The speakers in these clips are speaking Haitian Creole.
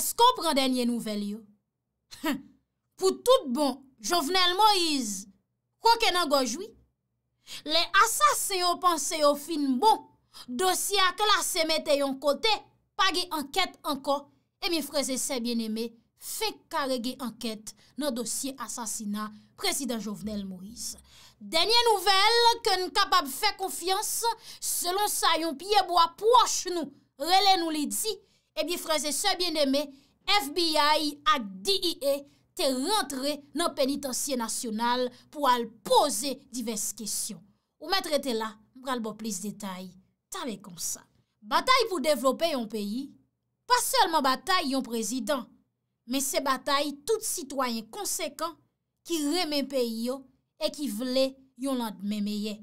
Esko pran denye nouvel yo? Pou tout bon, Jovenel Moïse, kwa ke nan gojwi, le asas se yo panse yo fin bon, dosye ak la se mette yon kote, pa ge anket anko, e mi freze se bieneme, fe kare ge anket nan dosye asasina, prezident Jovenel Moïse. Denye nouvel, ke n kapab fe konfians, selon sa yon piebo apwache nou, rele nou li di, Ebi eh fraze sebyen deme, FBI ak D.I.E te rentre nan penitansye nasyonal pou al pose divers kesyon. Ou metre te la, mbral bo plis detay. Tane kon sa. Batay pou devlope yon peyi, pa selman batay yon prezident, me se batay tout sitwayen konsekant ki reme peyi yo e ki vle yon landmemeye.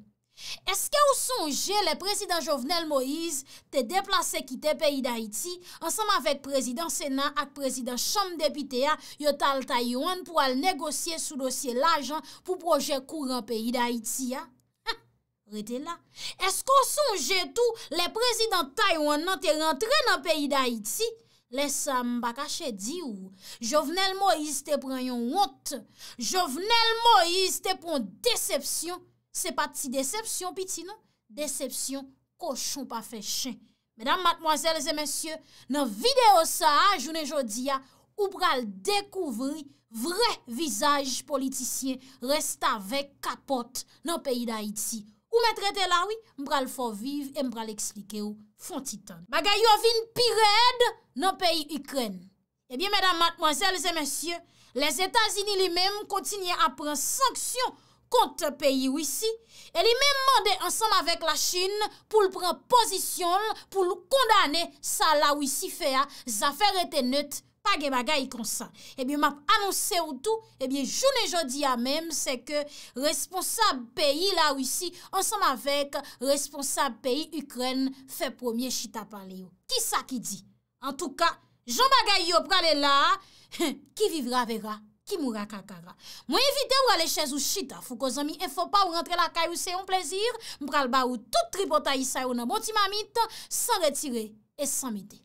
Eske ou sonje le prezident Jovenel Moïse te deplase kite peyi d'Haïti ansanm avèk prezident Senan ak prezident chanm depite ya yotal Taiwan pou al negosye sou dosye l'ajan pou proje koure an peyi d'Haïti ya? Ha, rete la. Eske ou sonje tou le prezident Taiwan nan te rentre nan peyi d'Haïti? Lesa mbakache di ou. Jovenel Moïse te pren yon hont. Jovenel Moïse te pren désepsyon. se pat ti decepsyon piti nan? Decepsyon, kochoun pa fe chen. Medan matmoazèl zè mensyè, nan videyo sa a, jounen jodi ya, ou bral dekouvri vre vizaj politisyen resta vek kapot nan peyi da iti. Ou metre te la, oui, mbral fò viv e mbral ekslike ou fonti tan. Bagay yo vin pi red nan peyi Ukren. Ebyen, eh medan matmoazèl zè mensyè, les Etazini li menm kontinye apren sanksyon kont peyi wisi, e li men mande ansanm avek la chine pou l pran posisyon, pou l kondane sa la wisi fea, zafere te nut, page bagay konsan. Ebi eh map anonsen ou tou, ebi eh jounen jodi ya men, se ke responsab peyi la wisi, ansanm avek responsab peyi Ukren, fe promye chita pale yo. Ki sa ki di? En tou ka, joun bagay yo prale la, ki vivra vera. Kimura Kakara. Mwen evite ou alè chèz ou chita. Fou ko zomi e fò pa ou rentre la kay ou se yon plezir. Mpral ba ou tout tri pota isay ou nan boti mamit. San retire et san mide.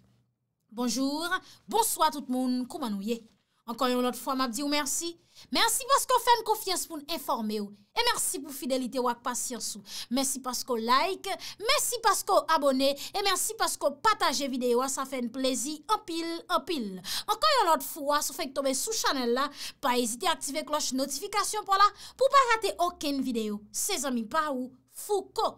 Bonjour. Bonsoit tout moun. Koumanou ye. Ankon yon lot fwa mabdi ou mersi. Mersi pasko fèn kofyens pou n'enforme ou. E mersi pou fidelite wak pasyans ou. Mersi pasko like, mersi pasko abone, e mersi pasko pataje videyo wasa fèn plezi opil, opil. Anko yon lot fwa, sou fèk tobe sou chanel la, pa ezite aktive kloche notifikasyon pou la, pou pa rate oken videyo. Se zami pa ou, fou ko!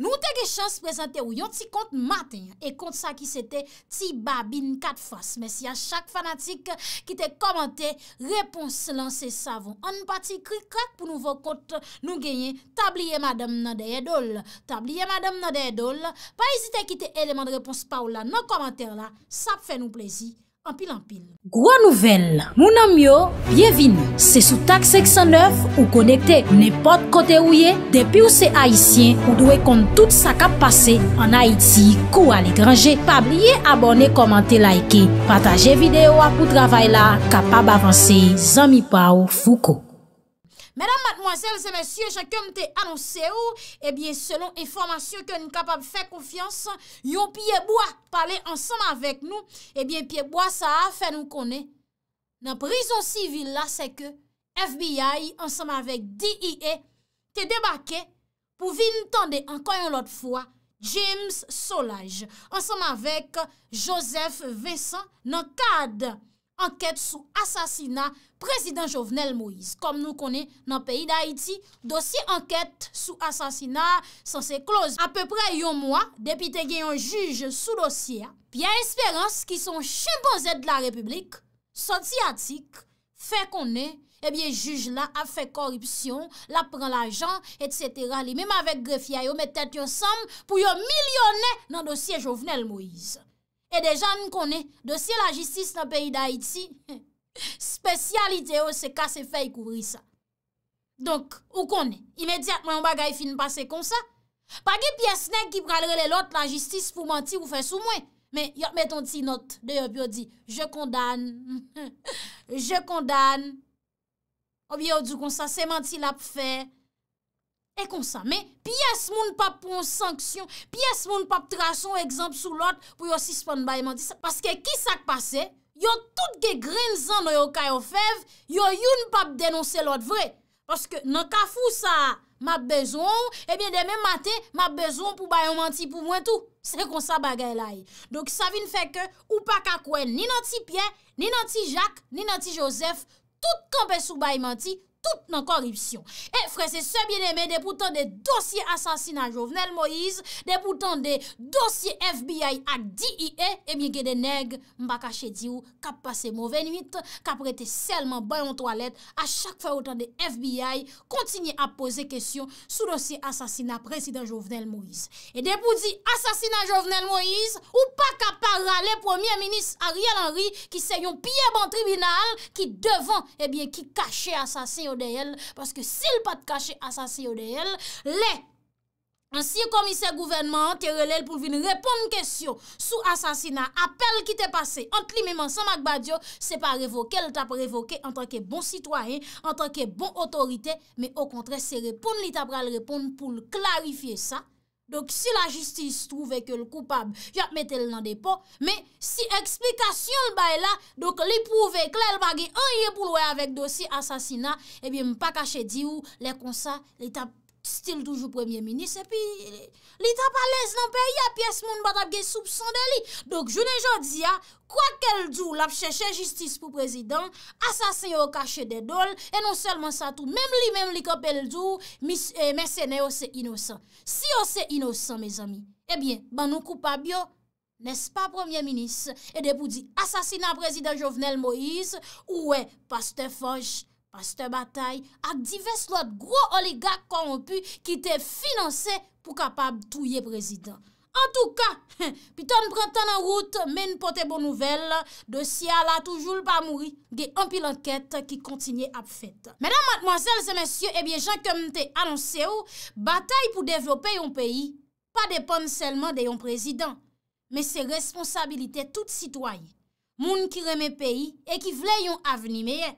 Nou teke chans prezante ou yon ti kont maten. E kont sa ki se te ti babin kat fos. Mè si a chak fanatik ki te komante, repons lan se savon. An pati krikrak pou nou vok kont nou genyen tabliye madame nan deyedol. Tabliye madame nan deyedol. Pa ezite ki te eleman de repons pa ou la nan komante la. Sa pfe nou plezi. Gwa nouvel, moun amyo, bienvin, se sou tak 609 ou konekte nepot kote ouye, depi ou se Haitien ou dwe kont tout sa kap pase an Haiti kou al e grange, pa blye abone komante laike, pataje videyo apou travay la kapab avanse Zami Pau Fouko. Madame, mademoiselles et messieurs, chèkèm te annoncè ou, ebyen eh selon informasyon ke nou kapab fè konfians, yon piyeboi pale ansanm avèk nou, ebyen eh piyeboi sa a fè nou konè. Nan prison sivil la, sè ke FBI ansanm avèk D.I.E. te debakè pou vin tande anko yon lot fwa James Solage ansanm avèk Joseph Vessant nan kade anket sou asasina prezident Jovenel Moïse. Kom nou konen nan peyi d'Haïti, dosye anket sou asasina san se klose. Ape pre yon mwa, depite gen yon juj sou dosye, pi yon espérans ki son chimpanzèd la republik, soti atik, fe konen, ebyen eh juj la a fe koripsyon, la pren la jan, etsetera, li mèm avèk grefya yo, mè tèt yon sam pou yo milyonè nan dosye Jovenel Moïse. E dejan m konen, dosye la jistis la peyi da iti, spesyalite yo se kase fe yi kouvri sa. Donk, ou konen, imediat mwen bagay fin pase kon sa. Pake piye snek ki pralre le lot la jistis pou manti ou fe sou mwen. Men, yo meton ti not, deyo pyo di, Je kondan, je kondan, obi yo du kon sa se manti la pou fey, E kon sa men, piye se moun pap pon sanksyon, piye se moun pap trasyon ekzamp sou lot pou yo sispan bayi manti sa. Paske ki sak pase, yo tout ge grenzan no yo kayo fev, yo yon pap denonse lot vre. Paske nan ka fousa, map bezon, ebyen demen mate, map bezon pou bayi manti pou mwen tou. Se kon sa bagay la e. Dok sa vin feke, ou pa kakwen, ni nanti Pierre, ni nanti Jacques, ni nanti Joseph, tout kanpe sou bayi manti, tout nan korripsyon. E eh, frese se bineme depoutan de dosye asasina Jovenel Moïse, depoutan de dosye FBI ak D.I.E, e eh bin gen de neg mba kache di ou kap pase mouve nwit kap rete selman bayon toalet a chak fè ou tan de FBI kontinye a pose kesyon sou dosye asasina presiden Jovenel Moïse. E depouti asasina Jovenel Moïse ou pa kap para le premier ministre Ariel Henry ki se yon piye ban tribunal ki devant e eh bin ki kache asasin de yel, paske sil pa te kache asasiyo de yel, le ansi komise gouvernement te relel pou vin repon n kesyon sou asasina, apel ki te pase ant li mèman Sanak Badyo, se pa revoke, el tap revoke, an tanke bon citoyen, an tanke bon otorite me o kontre se repon li tap al repon pou l klarifiye sa Donk si la jistise touve ke l koupab, jat mette l nan depo, me si eksplikasyon l bay la, donk li pouve, kle l bagi an ye pouwe avèk dosi asasina, ebi m pa kache di ou, le konsa, le eh tap, Stil toujou premier minis, epi li tap alez nan peyi api es moun bat apge soubsan de li. Dok jounen jodi ya, kwa kel djou lap chèche justice pou prezident, asasin yo kache de don, e non selman sa tou. Mem li, mem li kapel djou, eh, mesenè yo se inosan. Si yo se inosan, mes ami, ebyen, eh ban nou koupa byo, nes pa premier minis? E depou di, asasina prezident Jovenel Moïse, ou we, pas te fòjj. Pas te batay, ak divers lot gro oligak konwopu ki te finanse pou kapab touye prezident. An touka, pi ton prantan an route men pote bon nouvel, dosi ala toujoul pa mouri, ge anpi lanket ki kontinye ap fete. Menan matmoazel se mensye, e eh bie jan kem te anonse ou, batay pou devlope yon peyi, pa depan selman de yon prezident. Men se responsabilite tout sitway, moun ki reme peyi e ki vle yon aveni meye.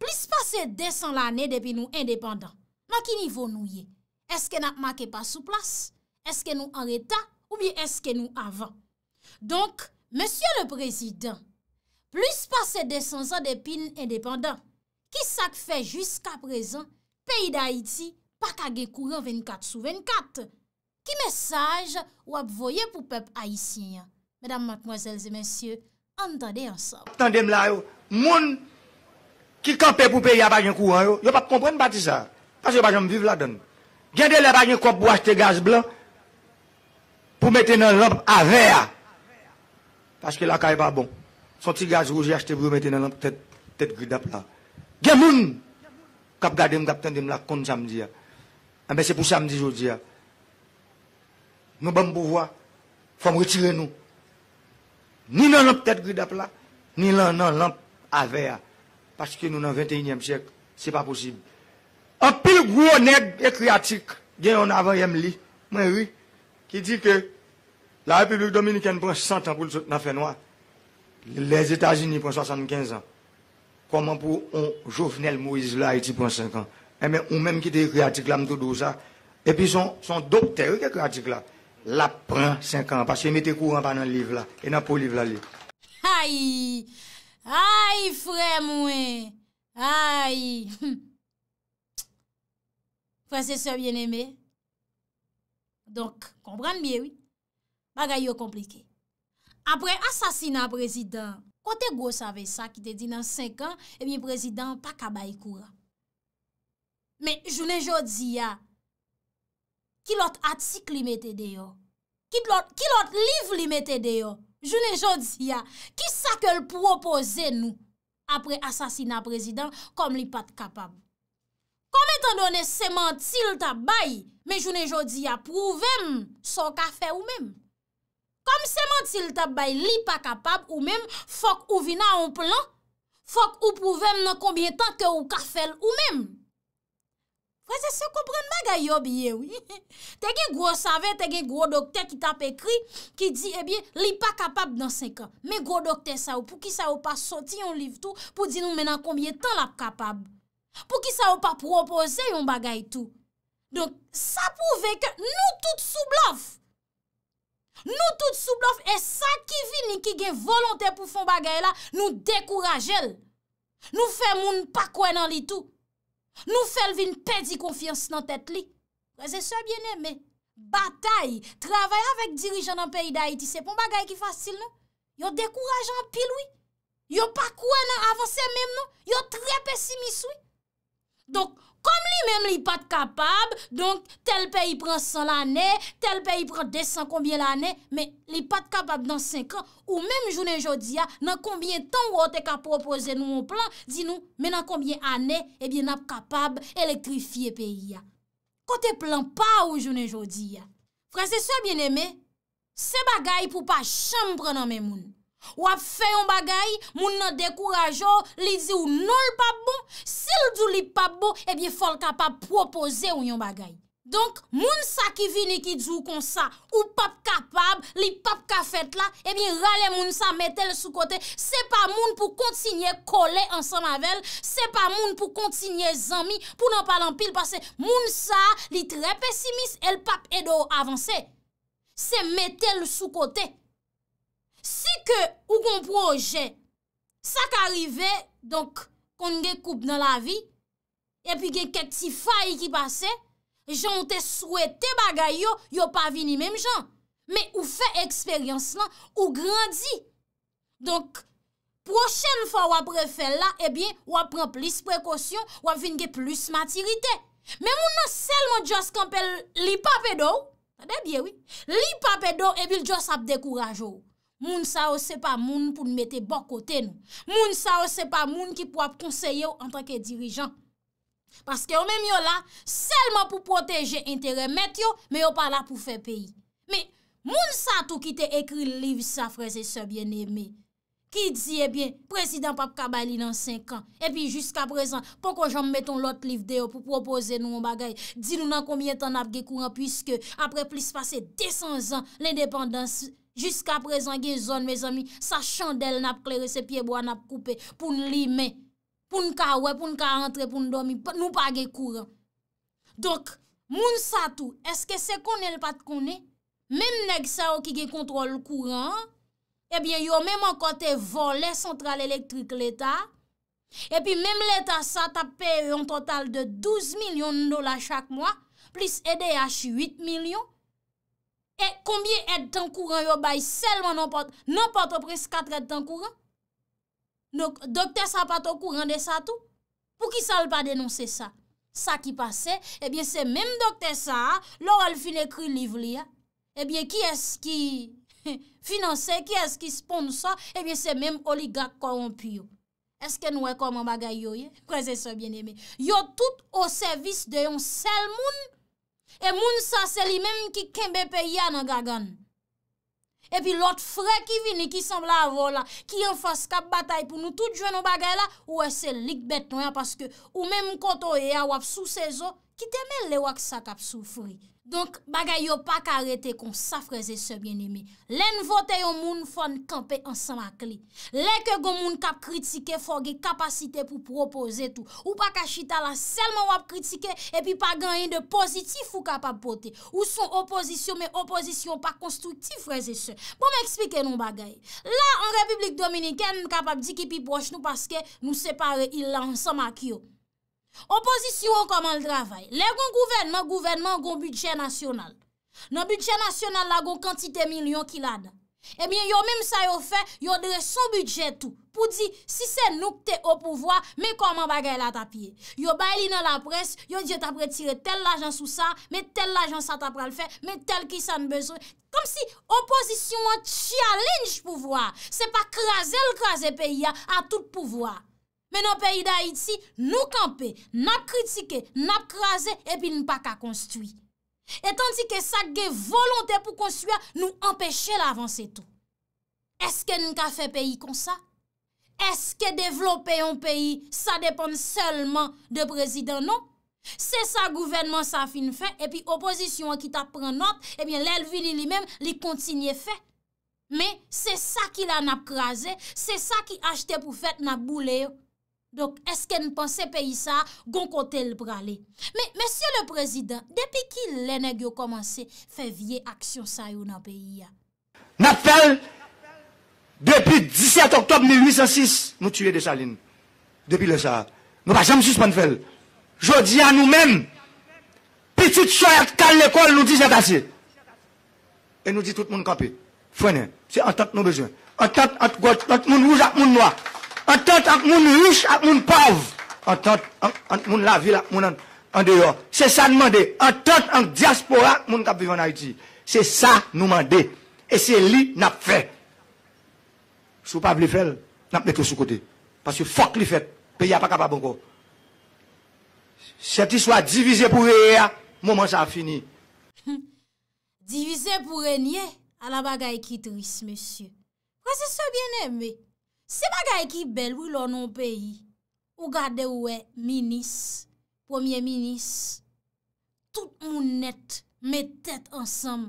Plis pase desan lanen depi nou indepandan, ma ki nivou nou ye? Eske nan ma ke pa sou plas? Eske nou anreta ou bi eske nou avan? Donk, monsye de prezident, plis pase desan zan depi nou indepandan, ki sak fe jiska prezant peyi da iti pa kage kouran 24 sou 24? Ki mesaj wap voye pou pep haisyen ya? Medan matmozels e monsye, antade ansab. Ki kanpe pou peyi apajen kou an yo? Yo pa kompren pati sa. Pas yo pa jom vive la don. Gende le apajen kop pou achete gaz blan pou mette nan lamp avè ya. Paske la ka e pa bon. Son ti gaz roje achete pou yo mette nan lamp tet grid ap la. Gende moun! Kap gade m, kap tende m la kont chamdi ya. Ame se pou chamdi yo di ya. Nou bèm pou vwa. Fòm retire nou. Ni nan lamp tet grid ap la, ni nan lamp avè ya. Paske nou nan 21èm chèk, se pa posib. An pi gro neg ekreatik gen yon avan yem li. Mwen wè ki di ke la Republik Dominikèn pran 100 an pou nan fè noa. Les Etats-Unis pran 75 an. Koman pou on jovenel Moïse vla eti pran 5 an. Emen eh ou menm ki te ekreatik la mdou dou sa. E pi son doktè wè ke ekreatik la. La pran 5 an. Paske mè te kouran pa nan liv la. E nan pou liv la li. Hayy! Ayy fre mwen, ayy, franse sè bien eme, donk kompran mye wè, bagay yo komplike. Apre asasina prezident, kote gwo save sa ki te di nan 5 an, e eh bin prezident pa kaba yi kura. Men jounen jò di ya, ki lot atsik li mette deyo, ki lot liv li mette deyo. Jounen jodi ya, ki sa ke l propoze nou apre asasina prezident kom li pat kapab? Kom etan donen seman ti l tabay, men jounen jodi ya, prouvem son ka fe ou mem. Kom seman ti l tabay, li pa kapab ou mem, fok ou vina an plan, fok ou prouvem nan kombye tan ke ou ka fel ou mem. Wè zè se kompren magay yo biye wè. Tè gen gros saver, tè gen gros doktè ki tap ekri, ki di, ebyen, eh li pa kapab dan sen ka. Men gros doktè sa ou pou ki sa ou pa soti yon liv tou, pou di nou menan kombye tan la kapab. Pou ki sa ou pa propose yon bagay tou. Donk, sa pou vek nou tout soublof. Nou tout soublof e sa ki vi ni ki gen volontè pou fon bagay la, nou dekouraj el. Nou fe moun pa kwen nan li tou. Nou fèl vin pè di konfians nan tèt li. Wè zè sè bienè mè. Bataï. Travè avèk dirijan nan peyi da Haiti. Se pon bagay ki fasil nou. Yo dekourajan piloui. Yo pakouè nan avansè mèm nou. Yo tre pesimisoui. Dok. Kom li men li pat kapab, donk tel pe yi pran 100 l ane, tel pe yi pran 200 konbyen l ane, men li pat kapab nan 5 an, ou menm jounen jodi ya nan konbyen tan wote ka propoze nou an plan, di nou men nan konbyen ane, ebyen ap kapab elektrifye pe yi ya. Kote plan pa ou jounen jodi ya. Fransese bieneme, se bagay pou pa chanm pranan men moun. Wap fè yon bagay, moun nan dekourajo, li di ou non l pap bon, sil di li pap bon, ebi fol kapap proposè ou yon bagay. Donk, moun sa ki vini ki di ou kon sa, ou pap kapab, li pap ka fèt la, ebi rale moun sa metè l soukote. Se pa moun pou kontinye kole ansan avèl, se pa moun pou kontinye zami, pou nan palan pil, pase moun sa li tre pesimis, el pap edo avansè. Se metè l soukote. Si ke ou kon proje, sa ka rive, donk kon gen koup nan la vi, epi gen ket ti fay ki pase, jan ou te swete bagay yo, yo pa vini menm jan. Men ou fe eksperyans lan, ou grandi. Donk, prochen fwa wap refe la, epi wap ren plis prekosyon, wap vini gen plis matirite. Men moun nan selman jos kanpel li pape do, li pape do epi l jos ap dekouraj ou. Moun sa ou se pa moun pou n mette bok kote nou. Moun sa ou se pa moun ki pou ap konseye ou an tanke dirijan. Paske ou menm yo la, selman pou proteje entere mette yo, men yo pa la pou fe peyi. Men, moun sa tou ki te ekri liv sa freze se bien eme. Ki di, e bien, prezident pap Kabali nan 5 an, e pi jusqu'a prezan, pokon jom metton lot liv de yo pou propose nou mou bagay, di nou nan koumye tan ap ge kouran, pwiske apre plis pase 200 an, l'independansi, Jiska prezant gen zon, me zami, sa chandel nap klere, se pieboa nap koupe, poun li me, poun ka we, poun ka entre, poun do mi, nou pa gen kouran. Donk, moun sa tou, eske se konen l pat konen, menm neg sa ou ki gen kontrol kouran, ebyen yo menm an kote volen sentral elektrik l eta, epi menm l eta sa tap pe yon total de 12 milyon dola chak mwa, plis EDH 8 milyon, E konbye et tan kouran yo bay selman nan patopres katre et tan kouran? Nou, doktè sa pato kouran de sa tou? Pou ki sal pa denonsè sa? Sa ki pase, ebyen se menm doktè sa, lor al fin ekri livli ya, ebyen ki eski finanse, ki eski sponsor, ebyen se menm oligak koron piyo. Eske nou ekoman bagay yo ye? Kwa zè se bien eme? Yo tout o servis de yon sel moun, E moun sa se li menm ki kembe pe yana gagan. E pi lot fre ki vini ki sembla avola, ki yon faskap batay pou nou tout jwen nou bagay la, ou e se lik bet non ya, paske ou menm koto e a wap sou sezo, ki teme le wak sakap sou fri. Donk bagay yo pa karete kon sa freze se bien eme. Len vote yon moun fon kampe ansan makli. Len ke goun moun kap kritike fogue kapasite pou propose tou. Ou pa kachita la selman wap kritike epi pa ganyen de pozitif ou kapap pote. Ou son opozisyon men opozisyon pa konstruktif freze se. Pon m'ekspike non bagay. La an Republik Dominik, ken m kapap di ki pi poche nou paske nou separe ilan ansan makyo. Opozisyon koman l travay, lè goun gouvenman, gouvenman goun budget nasyonal. Non budget nasyonal la goun kantite milyon ki la dan. Emyen eh yo mèm sa yo fè, yo dre son budget tou pou di si se nouk te ou pouvoi, mè koman bagay la tapye. Yo bay li nan la pres, yo di yo tapre tire tel l'ajan sou sa, mè tel l'ajan sa tapre al fè, mè tel ki sa n bezre. Komme si opozisyon chalenge pouvoi, se pa kraze l kraze peyi a, a tout pouvoi. Men an peyi da iti nou kampe, nap kritike, nap kraze, epi nou pa ka konstwi. Etan ti ke sak ge volante pou konstwia nou empeshe la avanse tou. Eske nou ka fe peyi kon sa? Eske devlope yon peyi sa depan selman de prezident non? Se sa gouvenman sa fin fe, epi oposisyon ki ta pren not, epi lel vini li men li kontinye fe. Men se sa ki la nap kraze, se sa ki achte pou fet nap bou leyo. Donk eske n panse peyi sa Gon kote l prale Mese le prezident depi ki l enegyo Komanse fe vie aksyon sa yo nan peyi ya Nap fel Depi 17 oktob 1806 Nou tue de chaline Depi le sa Nou pa jam sus pan fel Jodi an nou men Petite soya kal le kol nou di jatasi E nou di tout moun kapi Fwene, se atat nou bejwen Atat at got, at moun wouja, moun mou ak An tante ak moun rich ak moun pauv. An tante ak moun la vil ak moun an deyon. Se sa nman de. An tante ak diaspora ak moun kap vivan na iti. Se sa nman de. E se li nap fe. Sou pav li fel, nap deke sou kote. Paske fok li fet. Pe ya pa kapab an go. Se ti swa divize pou re ye, mouman sa a fini. Divize pou re nye? A la bagay ki tris, mesye. Kwa se sou gen eme? Se bagay ki bel wou lò nou peyi, ou gade wè, minis, premier minis, tout moun net, metet ansam,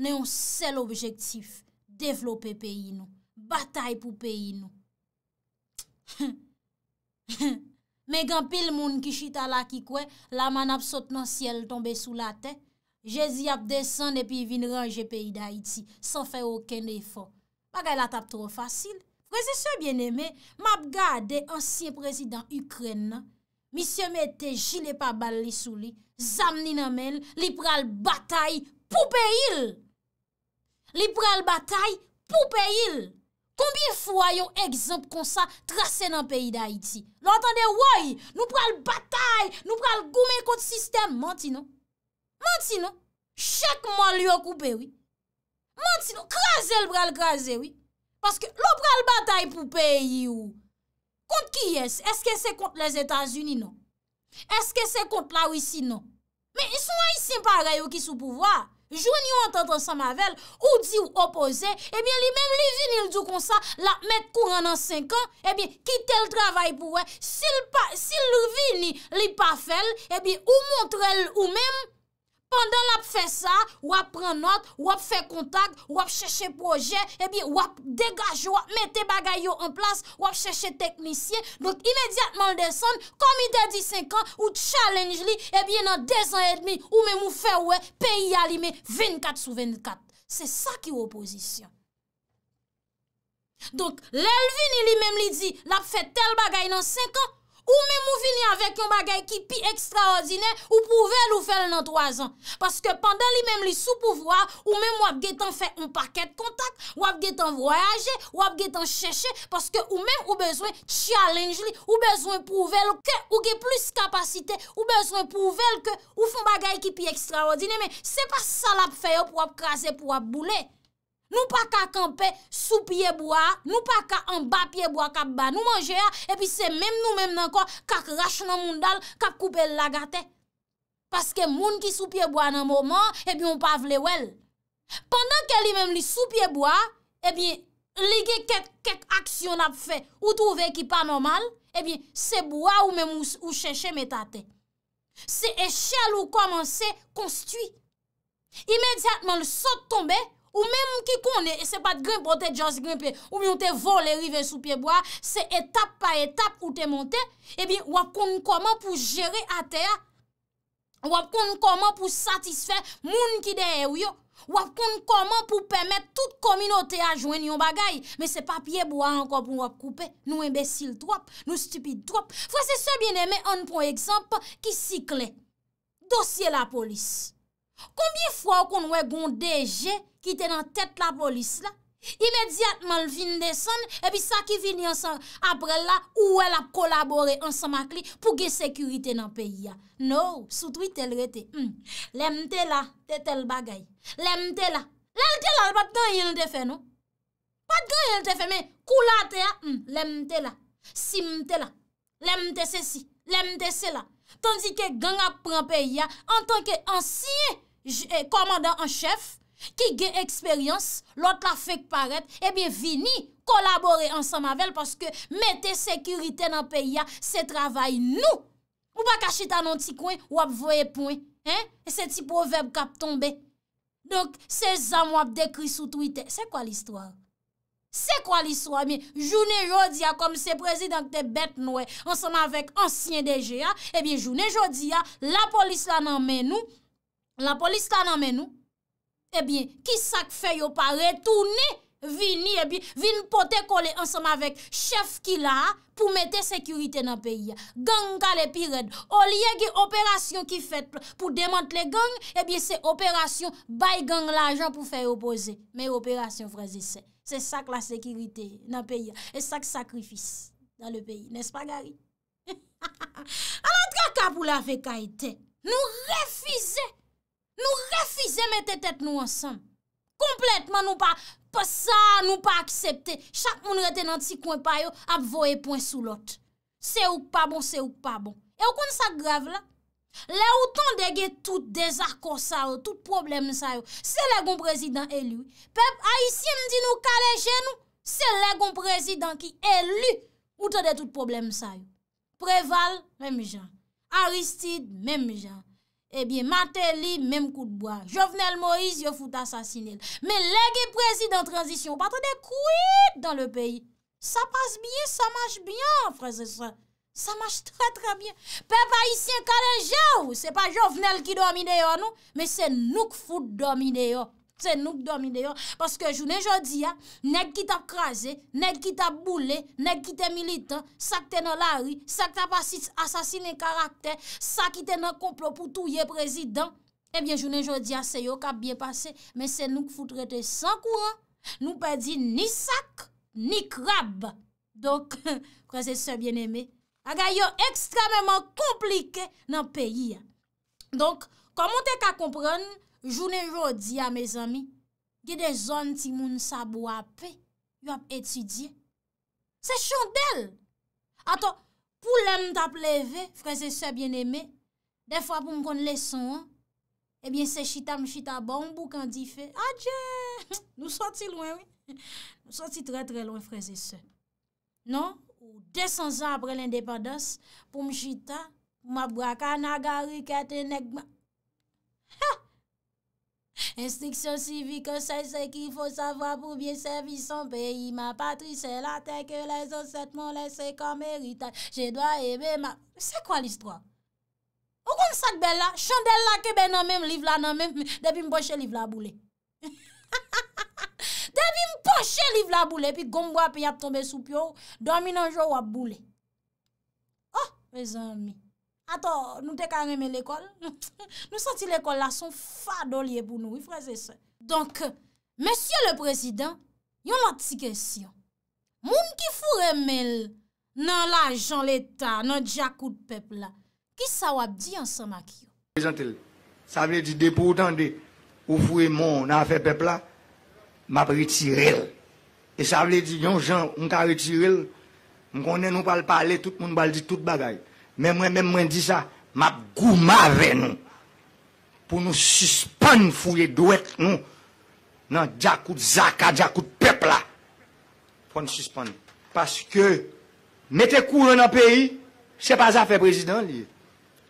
nou yon sel objektif, devlopè peyi nou, batay pou peyi nou. Me gen pil moun ki chita la ki kwe, la man ap sot nan siel tombe sou la te, jezi ap desen epi vin range peyi da iti, san fe ouken defon. Bagay la tap tro fasil, Prese se byen eme, map gade ansye prezidant Ukren nan, misye mette jilepa bal li sou li, zamni nan men, li pral batay pou pe il. Li pral batay pou pe il. Kombi fwa yo egzamp kon sa trase nan peyi da iti? Lantande woy, nou pral batay, nou pral gome kote sistem. Manti nan? Manti nan? Chekman li yo koupe woy. Manti nan? Krasel pral krasel woy. Paske lou pral batay pou peye yi ou. Kont ki yes? Eske se kont les Etats-Unis nou? Eske se kont la non? e ou isi nou? Men ison a yi simpare yo ki sou pouvwa. Jouni ou an tentan sa mavel, ou di ou opoze, ebyen eh li men li vinil du konsa, la men kou ran nan 5 an, ebyen kite l travay pou we. Si l vini li pa fel, ebyen eh ou montre l ou men... Pendan la pe fe sa, wap pren not, wap fe kontak, wap cheche proje, ebi eh wap degaj, wap mete bagay yo en plas, wap cheche teknisyen. Donk imediatman desen, komi de di 5 an, ou challenge li, ebi eh nan 2 an et demi, ou men mou fe wè, pe yi alime 24 sou 24. Se sa ki woposisyon. Donk lelvin li menm li di, la pe fe tel bagay nan 5 an, Ou mèm ou vini avèk yon bagay ki pi ekstraordine, ou pouvel ou fèl nan 3 an. Paske pandan li mèm li sou pouvoar, ou mèm wap getan fè yon paket kontak, wap getan voyaje, wap getan chèche, paske ou mèm ou bezwen challenge li, ou bezwen pouvel ke ou ge plus kapasite, ou bezwen pouvel ke ou fèn bagay ki pi ekstraordine, mèm se pa salap fè yo pou wap krasè pou wap boule. Nou pa ka kampe sou pie bo a, nou pa ka an ba pie bo a kap ba nou manje a, epi se mem nou mem nan ko kak rach nan moun dal, kak koupe lagate. Paske moun ki sou pie bo a nan mouman, eh epi on pa vle wel. Pendan ke li mem li sou pie bo a, epi eh li ge ket aksyon ap fe, ou tou ve ki pa normal, epi se bo a ou mem ou cheche metate. Se eshel ou komanse konstui. Imediatman le sot tombe, Ou mèm ki konè, e se pat gripe ou te jaz gripe, ou mèm te vole rive sou piye boya, se etap pa etap ou te monte, ebi wap konn koman pou jere a teya, wap konn koman pou satisfè moun ki deye ou yo, wap konn koman pou pèmè tout kominote a jwen yon bagay, mèm se papye boya ankon pou wap koupe, nou embesil drop, nou stupide drop. Fwa se se biene mè, an pon ekzamp, ki sikle, dosye la polis. Kombi fwa konn wè gon deje, ki te nan tet la polis la, imediatman vin deson, epi sa ki vin yon san, apre la, ou el ap kolabore ansan mak li, pou ge sekurite nan peyi ya. Nou, soutoui tel rete, hmm, lemte la, te tel bagay, lemte la, lelte la, pat gang yon te fe nou, pat gang yon te fe, me, kou la te ya, hmm, lemte la, simte la, lemte se si, lemte se la, tandi ke gang ap pran peyi ya, an tanke ansye, eh, komanda an chef, Ki gen eksperyans, lot la fek parep, e bin vini kolabore ansan mavel paske mette sekurite nan peya se travay nou. Ou ba kache ta nan ti kwen, wap voye pwen. E se ti proverb kap tombe. Donk se zan wap dekri sou Twitter. Se kwa l'histoire? Se kwa l'histoire? Se kwa l'histoire, jounen jodia, kom se prezident te bet nou, e, ansan mavek ansyen DGA, e bin jounen jodia, la polis la nan men nou, la polis la nan men nou, Ebyen, eh ki sak feyo pa retoune, vini, ebyen, eh vin pote kole ansama vek chef ki eh la, pou mette sekurite nan peyi ya. Gang ka le pi red. O liye ge operasyon ki fet pou demante le gang, ebyen, se operasyon bay gang la jan pou feyo pose. Men operasyon vreze se. Se sak la sekurite nan peyi ya. E sak sakrifis nan le peyi. Nes pa gari? A la draka pou la vekaiten, nou refize, Nou refize mette tet nou ansan. Kompletman nou pa sa, nou pa aksepte. Chak moun retenant si kwen payo ap voye pwen sou lot. Se ouk pa bon, se ouk pa bon. E ou kon sa grev la? Le ou ton degye tout dezarko sa yo, tout problem sa yo. Se le gon prezident elu. Pep a yisye mdi nou kaleje nou, se le gon prezident ki elu. Ou te de tout problem sa yo. Preval, mèm jan. Aristide, mèm jan. Ebyen, eh matè li, mèm kou d'boan. Jovenel Moïse, yo foute asasine. Mè legè prezi d'an transisyon. Patre de kouit dans le peyi. Sa passe biye, sa mache biyan, frézè sa. Sa mache trè trè biyan. Pe pa yisi yon kadejè ou. Se pa Jovenel ki domine yo, nou. Mè se nou k foute domine yo. se nouk do mi deyon, paske jounen jodi ya, nek ki ta kraze, nek ki ta boule, nek ki te militan, sakte nan lari, sakte pa si asasine karakter, sakte nan komplo pou touye prezident, ebyen jounen jodi ya, se yo ka biye pase, men se nouk foute rete san kouan, nou pa di ni sak, ni krab, donk, kwa se se bieneme, aga yo ekstrememan komplike nan peyi ya, donk, komon te ka kompran, Jounen ro di a me zami, ge de zon ti moun sa bo api, yo ap etudye. Se chandel! Ato, pou lèm tap leve, freze se bien eme, defwa pou m kon leson, ebyen eh se chita m chita bambou bon, kan di fe. Adje! Nou soti lwen, oui. Nou soti tre tre lwen, freze se. Non? Ou desan zan apre l'indepadas, pou m chita, pou m abwaka nagari kate negma. Ha! Instriksyon sivi ke se se ki fo savwa pou bien servi son peyi Ma patri se la te ke les oset moun lese kamerita Je dwa ebe ma Se kwa l'istwa? Ou kon sak be la? Chandel la kebe nan men m liv la nan men Depi m poche liv la boule Depi m poche liv la boule Pi gombo api ap tombe sou pyo Domi nan jow wap boule Oh, vezan mi Ato, nou te ka reme l'ekol, nou santi l'ekol la son fado liye pou nou, ifreze se. Donk, mesye le prezident, yon la ti kesyon, moun ki furemel nan la jan l'eta, nan diakout pepla, ki sa wap di yon samak yo? Sa vle di depotande, ou furemon nan fe pepla, map retirel. E sa vle di yon jan, un ka retirel, moun konen nou pal pale, moun baldi tout bagay. Men mwen, men mwen di sa, ma gou ma ve nou, pou nou suspon fouye dwek nou, nan diakout zaka, diakout pepla, pou nou suspon. Paske, mette kou re nan peyi, se pa zafè prezident li.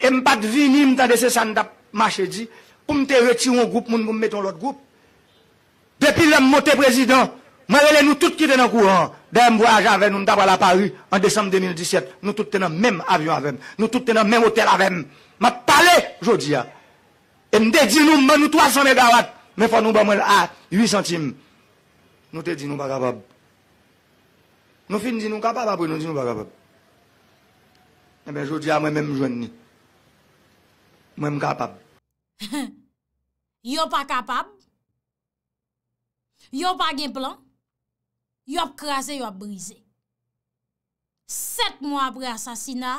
E mpad vini mtande se san da mache di, pou mte retiron goup moun mou mmeton lot goup, depi lem mote prezident. Mwen rele nou tout ki te nan kouan. Dey m voyaj aven nou daba la pari. An desanm 2017. Nou tout te nan men avyon aven. Nou tout te nan men hotel aven. Mwen pale jodia. E m dey di nou man nou 300 megawatt. Mwen fon nou ban mwen a 8 centime. Nou te di nou bakabab. Nou fin di nou kapabab ou nou di nou bakabab. E men jodia mwen men m jwen ni. Mwen m kapabab. Yo pa kapab. Yo pa gen plan. Yop krasè, yop brise. Sèt mwa apre asasina,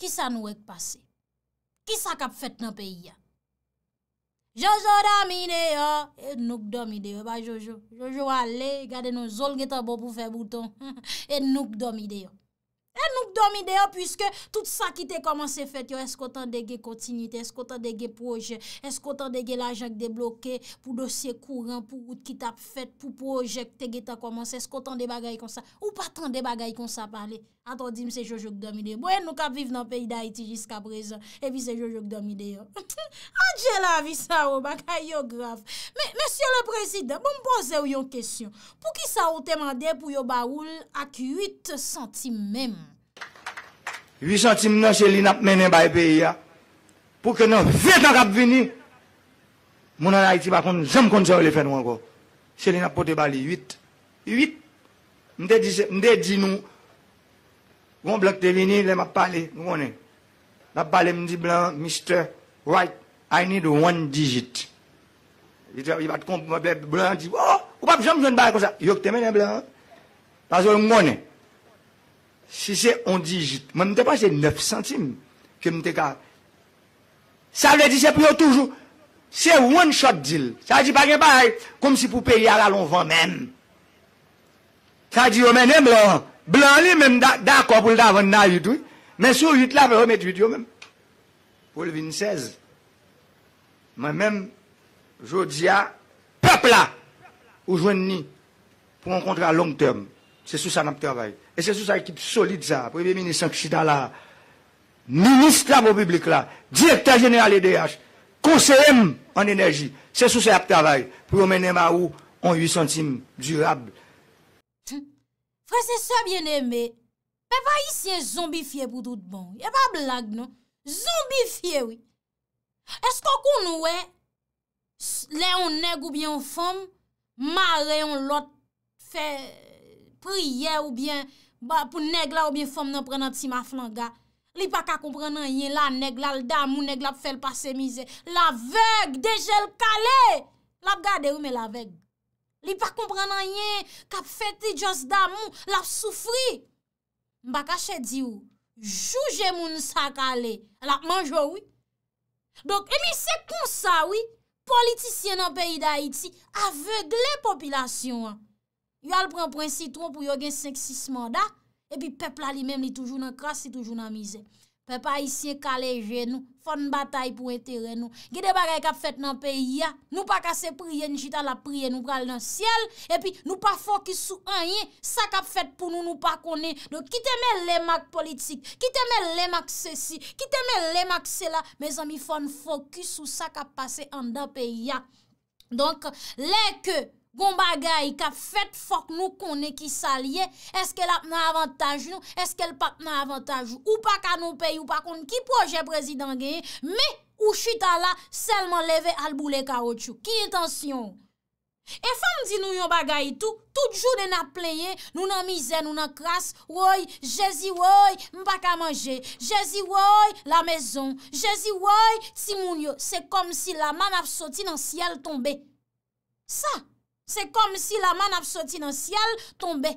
ki sa nou ek pase? Ki sa kap fèt nan peyi ya? Jojo dami de yo, e nouk domi de yo, ba Jojo, Jojo ale, gade nou zol getan bo pou fè bouton, e nouk domi de yo. E nouk domi deyo pwiske tout sa ki te koman se fet yo. Eskotan dege kontinite, eskotan dege proje, eskotan dege la jank de bloke, pou dosye kouran, pou gout ki ta fet, pou proje ki te ge ta komanse, eskotan de bagay kon sa, ou patan de bagay kon sa pale. Atondi mse jojok domide, boye nou kap viv nan peyi da Haiti jiska prezon, epi se jojok domide yo. Adjela avisa yo, baka yo graf. Mese yo le prezident, bon boze yo yon kesyon, pou ki sa yo temande pou yo ba oul ak 8 centime men? 8 centime nan seli nap menen baye peyi ya, pou ke nou 20 nan kap veni, mounan Haiti bakon, jom konti sa yo le fen wango. Seli nap pote bali 8, 8. Mde di nou... Gon blok te vini, le ma pali, mwone. Ma pali mdi blan, mister, right, I need one digit. I va te komp mwen blan, di, wou, oh, wap jom joun ba, yo k te men en blan. Pas wou mwone. Si se on digit, mwen mte pa se neuf centime, ke mte ka. Sa vle di se priyo toujou. Se one shot deal. Sa di bagen parel, kom si pou peyi ala l'on van men. Sa di yo men en blan. Blan li menm da akop pou l da avon nan yidwi, men sou yid la pou remet yid yo menm. Pol vin 16, men menm, jodi ya, pop la, ou jwen ni, pou mwen kontra long term, se sou sa nan ptravay. E se sou sa ekip solide za, Premier Ministre Sankt Chidala, Ministre la pou publik la, Direktèr Général EDH, KCM an enerji, se sou sa nan ptravay, pou mènen ma ou an 8 centime durabli. Mwen se se bien eme, mwen pa yisi yon zombi fye pou tout bon. Yon pa blag non, zombi fye wè. Estan kon nou wè, lè yon neg ou bien fom, mare yon lot fè priye ou bien pou neg la ou bien fom nan pren an ti ma flanga. Li pa ka kompren nan yon la neg la, l'da moun neg la pou fè l'passe mizè. La vèk de jè l'kale, la gade wè mè la vèk. Li pa kompren nan yen, kap feti jos damon, lap soufri. Mbakache di ou, jouje moun sakale, lap manjwa ou. Donk, e mi se kon sa ou, politisyen nan peyi da Haiti, avegle popilasyon an. Yo al pren prensi tron pou yo gen seksisman da, e pi pepla li men li toujou nan krasi, toujou nan mizè. Pe pa isye kaleje nou, fon batay pou etere nou. Gide bare kap fet nan pe ya, nou pa kase priye, njita la priye nou pral nan siel, epi nou pa fokus sou anye, sa kap fet pou nou nou pa kone. Do ki te men lemak politik, ki te men lemak se si, ki te men lemak se la, me zami fon fokus sou sa kap pase an dan pe ya. Donk, leke... Gon bagay ka fèt fòk nou konè ki salye, eske l ap nan avantaj nou, eske l pa nan avantaj nou, ou pa ka nou pey ou pa kon, ki proje prezidant genye, me ou chita la, selman leve albou le karot chou. Ki intansyon? E fam di nou yon bagay tou, tout jounen ap plenye, nou nan mizè, nou nan kras, woy, jezi woy, mpa ka manje, jezi woy, la mezon, jezi woy, timoun yo, se kom si la man ap soti nan siel tombe. Sa, Se kom si la man ap soti nan siel, tombe.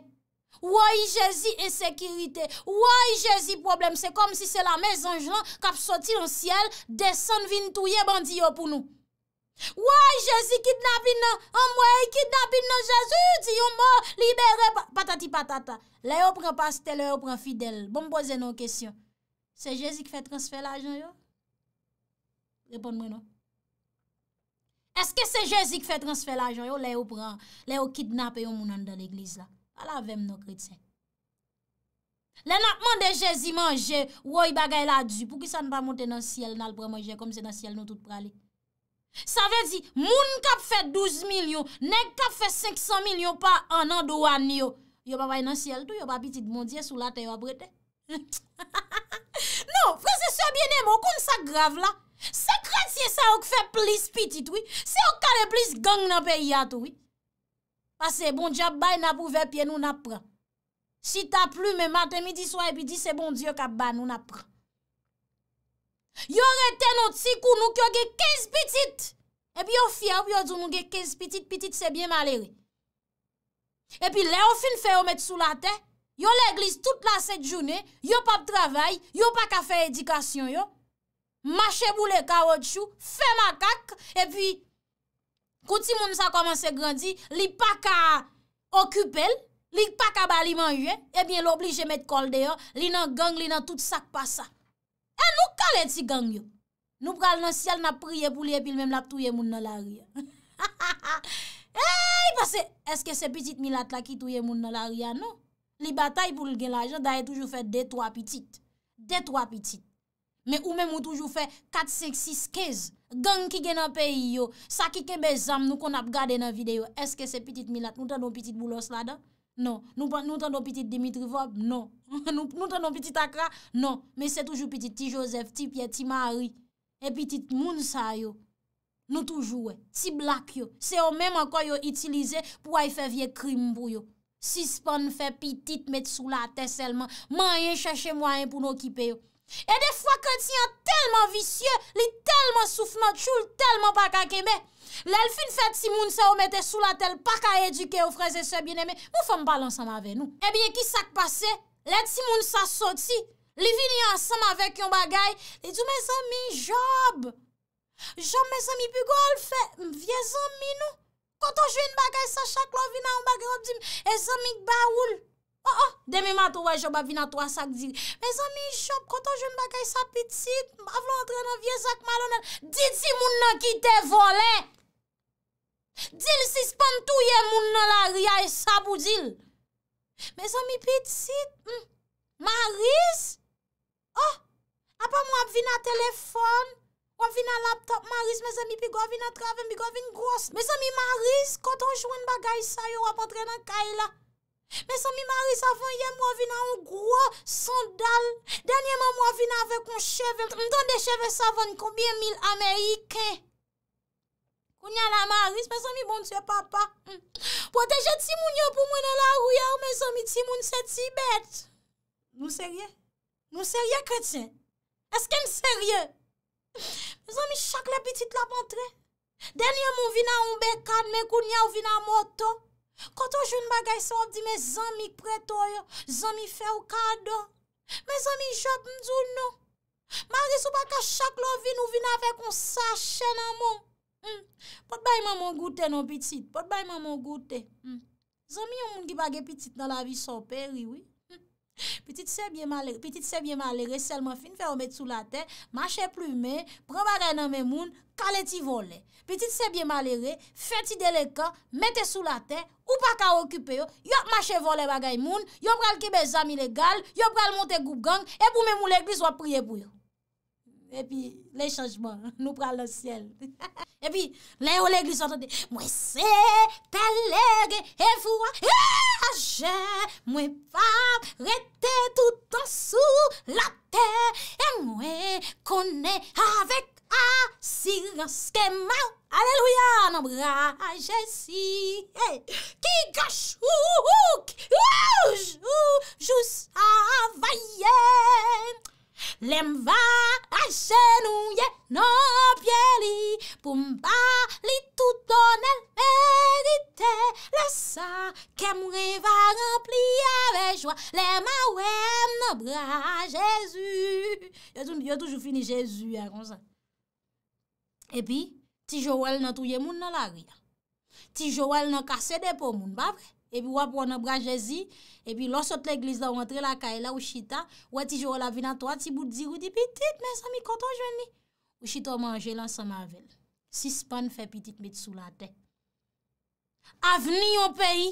Woy Jezi esekirite. Woy Jezi problem. Se kom si se la men zanjlan kap soti nan siel, desen vin touye bandi yo pou nou. Woy Jezi kidnabin nan, amwey kidnabin nan Jezi, ti yon mor libere patati patata. Le yo pren pastel, le yo pren fidel. Bon boze nou kesyon. Se Jezi ki fe transfer la ajan yo? Repon mwen nou. Eske se Jezi k fè transfè l'ajon yo le yo pran, le yo kidnap e yo moun an dan l'eglise la? A la vèm nou kri tsen. Le napman de Jezi manje, woy bagay la du pou ki sa n pa monte nan siel nan l pran manje kom se nan siel nou tout prale. Sa vè di moun kap fè 12 mil yo, nek kap fè 500 mil yo pa an an do an yo. Yo pa vay nan siel tou, yo pa piti d'mondye sou la teyo apre te. Non, fransese sou a biene mou kon sa grav la. Se krat se sa ouk fe plis pitit oui, se ouk kade plis gang nan pe yato oui. Pase bon diya bay nan pou ver piye nou nap pran. Si ta pli men maten midi swan epi di se bon diyo ka ban nou nap pran. Yo reteno ti kounou ki yo ge 15 pitit. Epi yo fia ou yo zounou ge 15 pitit, pitit se bien male oui. Epi le ou fin fe ou met sou la te. Yo l'eglis tout la set jouni, yo pa p travay, yo pa ka fe edikasyon yo. Mache boule kawot chou, fe makak, epi kouti moun sa komanse grandi, li pa ka okupel, li pa ka bali manje, epi l'oblije met kol deyo, li nan gang, li nan tout sak pasa. E nou kalet si gang yo. Nou pral nan sial na priye pou li epi l'mem la pou touye moun nan la ria. E yi pase, eske se pitit milat la ki touye moun nan la ria nou? Li batay pou l'gelajan, daye toujou fè 2-3 pitit. 2-3 pitit. Mè ou mè mou toujou fè 4, 5, 6, 15 Gan ki gen a peyi non. non. non. yo Sa ki ke bezam nou kon ap gade nan videyo Eske se pitit Milat nou tan nou pitit Boulos lada? Non Nou tan nou pitit Dimitri Vop? Non Nou tan nou pitit Akra? Non Mè se toujou pitit ti Joseph, ti Pierre, ti Marie E pitit Mounsa yo Nou toujou we Ti Black yo Se ou mè mè kon yo itilize pou a y fe vie krim pou yo Si Spon fè pitit Metsoula, te selman Mè yè chèche mwen pou nou kipe yo E de fwa kwen ti an telman visye, li telman soufman choul, telman pa kakebe. Lèl fin fèd si moun se o mette sou la tel, pa ka edike ou freze se bine me, mou fèm balansan ave nou. E bie ki sak pase, lèd si moun sa soti, li vini ansanm ave kyon bagay, li djou mè san mi job. Job mè san mi bugol fè, m vie zan mi nou. Koto jwen bagay sa chak lo vina ou bagay, ap di mè, e zan mi gba oul. O, oh, o, oh, demi mato waj yo bavina 3 sak diri. Me zan mi jop, koto joun bagay sa pitit, bavlo otrena vye sak malonel. Diti moun nan kite vole! Dil si span touye moun nan la ria e sabu dil. Me zan mi pitit, hmm, Maris! O, oh, apam wap vina telefon, wap vina laptop Maris, me zan mi pi govina traven, mi govina gwoz. Me zan mi Maris, koto joun bagay sa yo wap otrena kaila. Mes an mi maris avan ye mwa vina an gro sandal, denye mwa mwa vina avek an cheve, an don de cheve savan koubyen mil amerike. Kounya la maris, mes an mi bon tue papa. Hmm. Po teje timoun yo pou mwenen la ruyar, mes an mi timoun se tibet. Nou se rye? Nou se rye kretse? Eske nou se rye? Mes an mi chak le pitit la pantre. Denye mwa vina an bekan, men kounya ou vina moto. Kato joun bagay sa wap di me zan mi preto yo, zan mi fe w kado, me zan mi jop mdoun non. yo. Mwade sou baka chak lo vin ou vin avè kon sa chen amon. Hmm. Pot bay maman gote nou pitit, pot bay maman gote. Hmm. Zan mi yon moun ki bagay pitit nan la vi sou peri wè. Petit sebyen malere, petit sebyen malere, selman fin fe omet sou la ten, mache plume, pran bare nan men moun, kaleti vole. Petit sebyen malere, feti deleka, mette sou la ten, ou pa ka okipe yo, yo mache vole bagay moun, yo pral kibe zami legal, yo pral monte goup gang, e pou men mou l'eglis wapriye bou yo. E pi, le chanjman, nou pral la sien. E pi, le oleg li son tante, mwen se peler e vwa e aje, mwen pa rete tout an sou la te, e mwen kone avek a siraske ma, aleluya nan braje si, ki gachou, ki joujou sa vaye, Lèm va ajenouye nou pye li, pou mba li touton el merite, la sa kemwe va rempli ave jwa, lèm awe m nou bra jesu. Yo toujou fini jesu ya kon sa. E pi, ti jowel nan touye moun nan la ri, ti jowel nan kase depo moun, bapre. E pi wap wap wana brajezi, e pi losot l'eglise la wantre la kaela ou chita, wati jo wala vina to, ati bout di wou di pitit, men sa mi koto jwen ni. Ou chita wamanje lan sa mavel, sis pan fè pitit bit sou la ten. Aveni yo peyi,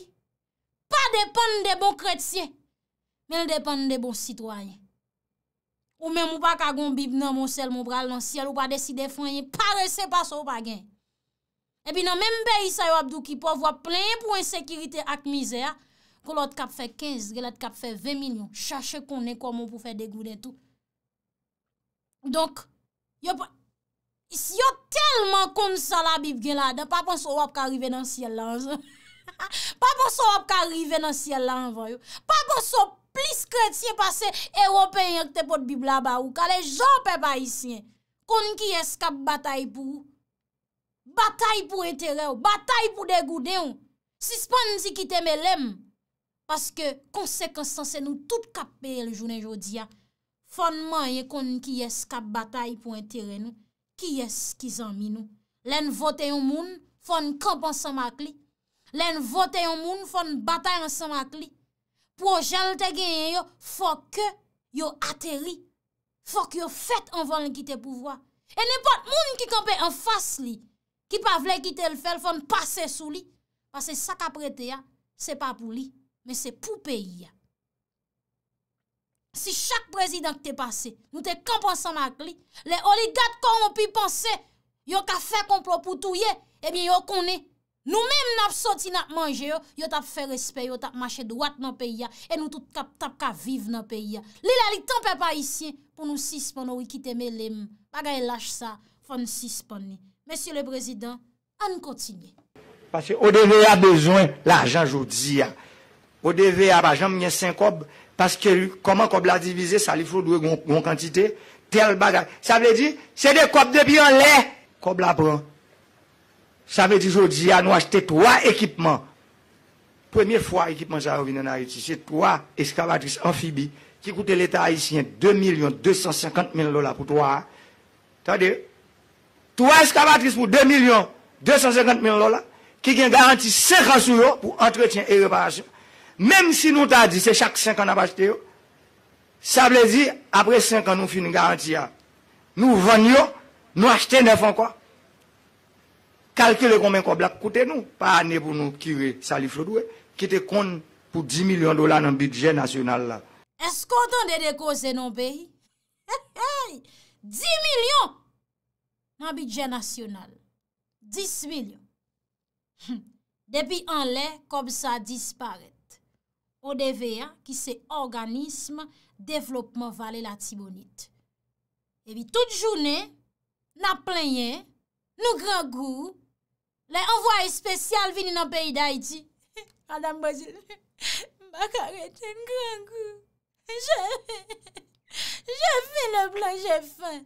pa depan de bon kretye, men depan de bon sitwanyen. Ou men wap akon bib nan monsel moun pral lan siel, wap adesi defanyen, pare se pa sou bagen. Epi nan menm be yisa yo abdou ki pou avwa plen pou ensekirite ak mize ya, kolo te kap fe 15, gela te kap fe 20 min yo, chache konen kou moun pou fe degou den tou. Donk, yo telman kon sa la bib gen la, da pa ponso wap ka rive nan siel lan. Pa ponso wap ka rive nan siel lan vanyo. Pa ponso plis kred siye pase, e wopen yon te pot bib la ba ou, ka le jop e pa isyen, kon ki eskap batay pou ou. Batay pou entere ou, batay pou degoude ou. Sispon di ki teme lem. Paske konsekansan se nou tout kap peye le jounen jodi ya. Fon man ye kon yon ki yes kap batay pou entere nou. Ki yes ki zanmi nou. Len vote yon moun, fon kamp ansan mak li. Len vote yon moun, fon batay ansan mak li. Po jenl te genye yo, fok yo ateri. Fok yo fet anvan li ki te pouvoa. E nepot moun ki kampe anfas li. Ki pa vle gite l fel fon pase sou li. Pase sa ka prete ya, se pa pou li, me se pou peyi ya. Si chak prezident te pase, nou te komponsan ak li. Le oligat kon wopi pense, yo ka fe komplo pou tou ye, ebyen yo kone. Nou menm nap soti nap manje yo, yo tap fe respe, yo tap mache dwat nan peyi ya. E nou tout tap tap ka vive nan peyi ya. Li la li tanpe pa isye, pou nou sispo nou wikite me lem. Pa gaye lache sa, fon sispo ni. Monsieur le Président, on continue. Parce que ODV a besoin l'argent aujourd'hui. ODV a besoin de 5 hein. cobs. parce que comment on la divisé, ça lui faut une quantité, Tel bagage. Ça veut dire, c'est des copes de en lait, comme la prend. Ça veut dire aujourd'hui, nous acheté trois équipements. Première fois, équipement ça revient en Haïti, c'est trois excavatrices amphibies qui coûtent l'État haïtien 2 250 000 dollars pour trois. Attendez, Tou a es kapatris pou 2 milyon, 250 milyon lola, ki gen garanti 5 ansou yo pou entretien e reparasyon. Mem si nou ta di se chak 5 an ap achete yo, sa ble di apre 5 an nou fi nou garanti ya. Nou vanyo, nou achete 9 an kwa. Kalkile kon men kon blak koute nou, pa ane pou nou kire saliflodwe, ki te kon pou 10 milyon dola nan bidje nasyonal la. Es kon ton de dekose nou peyi? Hey, hey, 10 milyon! nan bidje nasyonal, 10 milyon. Depi an lè, kom sa disparet. O devè ya ki se organism devlopman valè la tibonit. Depi tout jounè, nan plenye, nou gran gou, lè anvwa espesyal vini nan peyi da iti. Madame Bozile, baka rete nan gran gou. Je fè le blanjè fèm.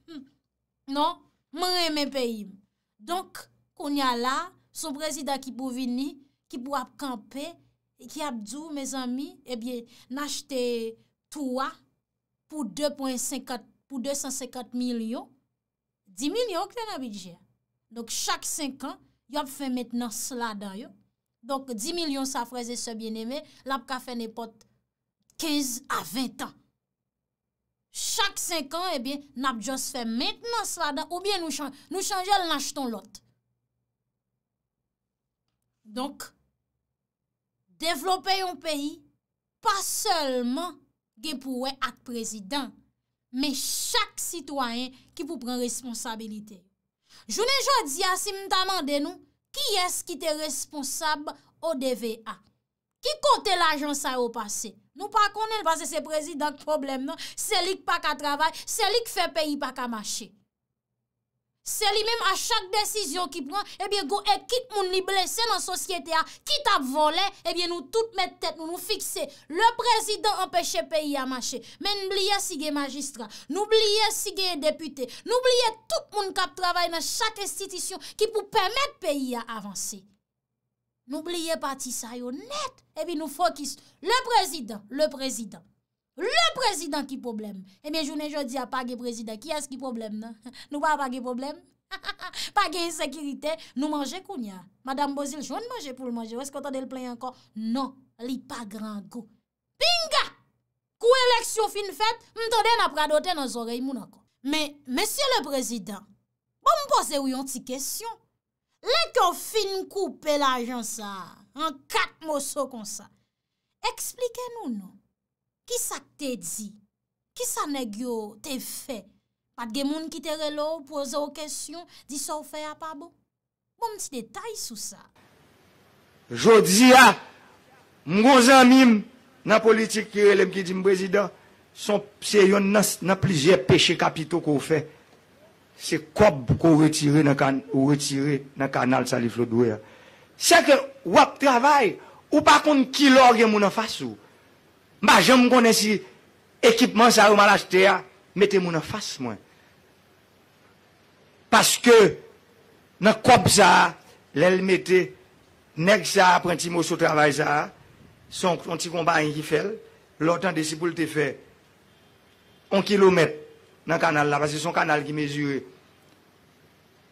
Non, mwen eme peyi. Donk, kon ya la, sou prezida ki pou vini, ki pou ap kampe, ki ap djou, me zami, ebyen, nachete touwa pou 250 milyon. 10 milyon kwen abidje. Donk, chak 5 an, yon ap fè met nan sladan yo. Donk, 10 milyon sa freze se bieneme, l ap ka fè ne pot 15 a 20 an. Chak 5 an, ebyen, eh nab jos fèm. Mètnen sva dan, oubyen nou chanjèl, nou chanjèl, nach ton lot. Donk, devlopè yon peyi, pa sèlman gen pou wè ak prezidant, mè chak sitwayen ki pou pran responsabilite. Jounen jò di asim taman den nou, ki esk ki te responsab o DVA? Ki kote l'ajansay o pasey? Nou pa konen vaze se prezident problem nan, se li k pa ka travay, se li k fe peyi pa ka mache. Se li menm a chak desisyon ki pran, ebyen go e kit moun li blese nan sosyete a, kit ap vole, ebyen nou tout mette tet, nou nou fikse. Le prezident empeshe peyi a mache. Men n'oublie si ge magistra, n'oublie si ge depute, n'oublie tout moun kap travay nan chak estitisyon ki pou pwemet peyi a avanse. Nou blye pati sa yo net. Ebi nou fokis. Le prezident, le prezident. Le prezident ki problem. Ebi eh jounen jodi apage prezident. Ki as ki problem nan? Non? Nou pa apage problem? Page insekirite. Nou manje koun ya? Madame Bozil joun manje pou l manje. Ou eske otade l play anko? Non, li pa gran go. Pinga! Kou eleksyon fin fèt, mtode napra doten an zorey moun anko. Me, mesye le prezident, bon mpoze ou yon ti kesyon? Len ki yo fin koupe la jan sa, an kat moso kon sa, explike nou nou, ki sa te di, ki sa negyo te fe, pat gen moun ki tere lou, poze ou kesyon, di so ou fe apabo, bon ti detay sou sa. Jodi a, mgozan mim, nan politik ki relem ki di mbrezida, son se yon nan plizye peche kapito ko ou fe. Se kop pou kou retire nan kanal sali flot dwe. Se ke wap travay, ou pa kon ki lor gen moun an fas ou. Ma jen moun konen si ekipman sa ouman la jete ya, mette moun an fas moun. Paske nan kop za, lel mette, neg za aprenti mou sou travay za, son konti kon ba yon gifel, lotan de sipoul te fe, on kilometre. nan kanal la, pas se son kanal ki mezure.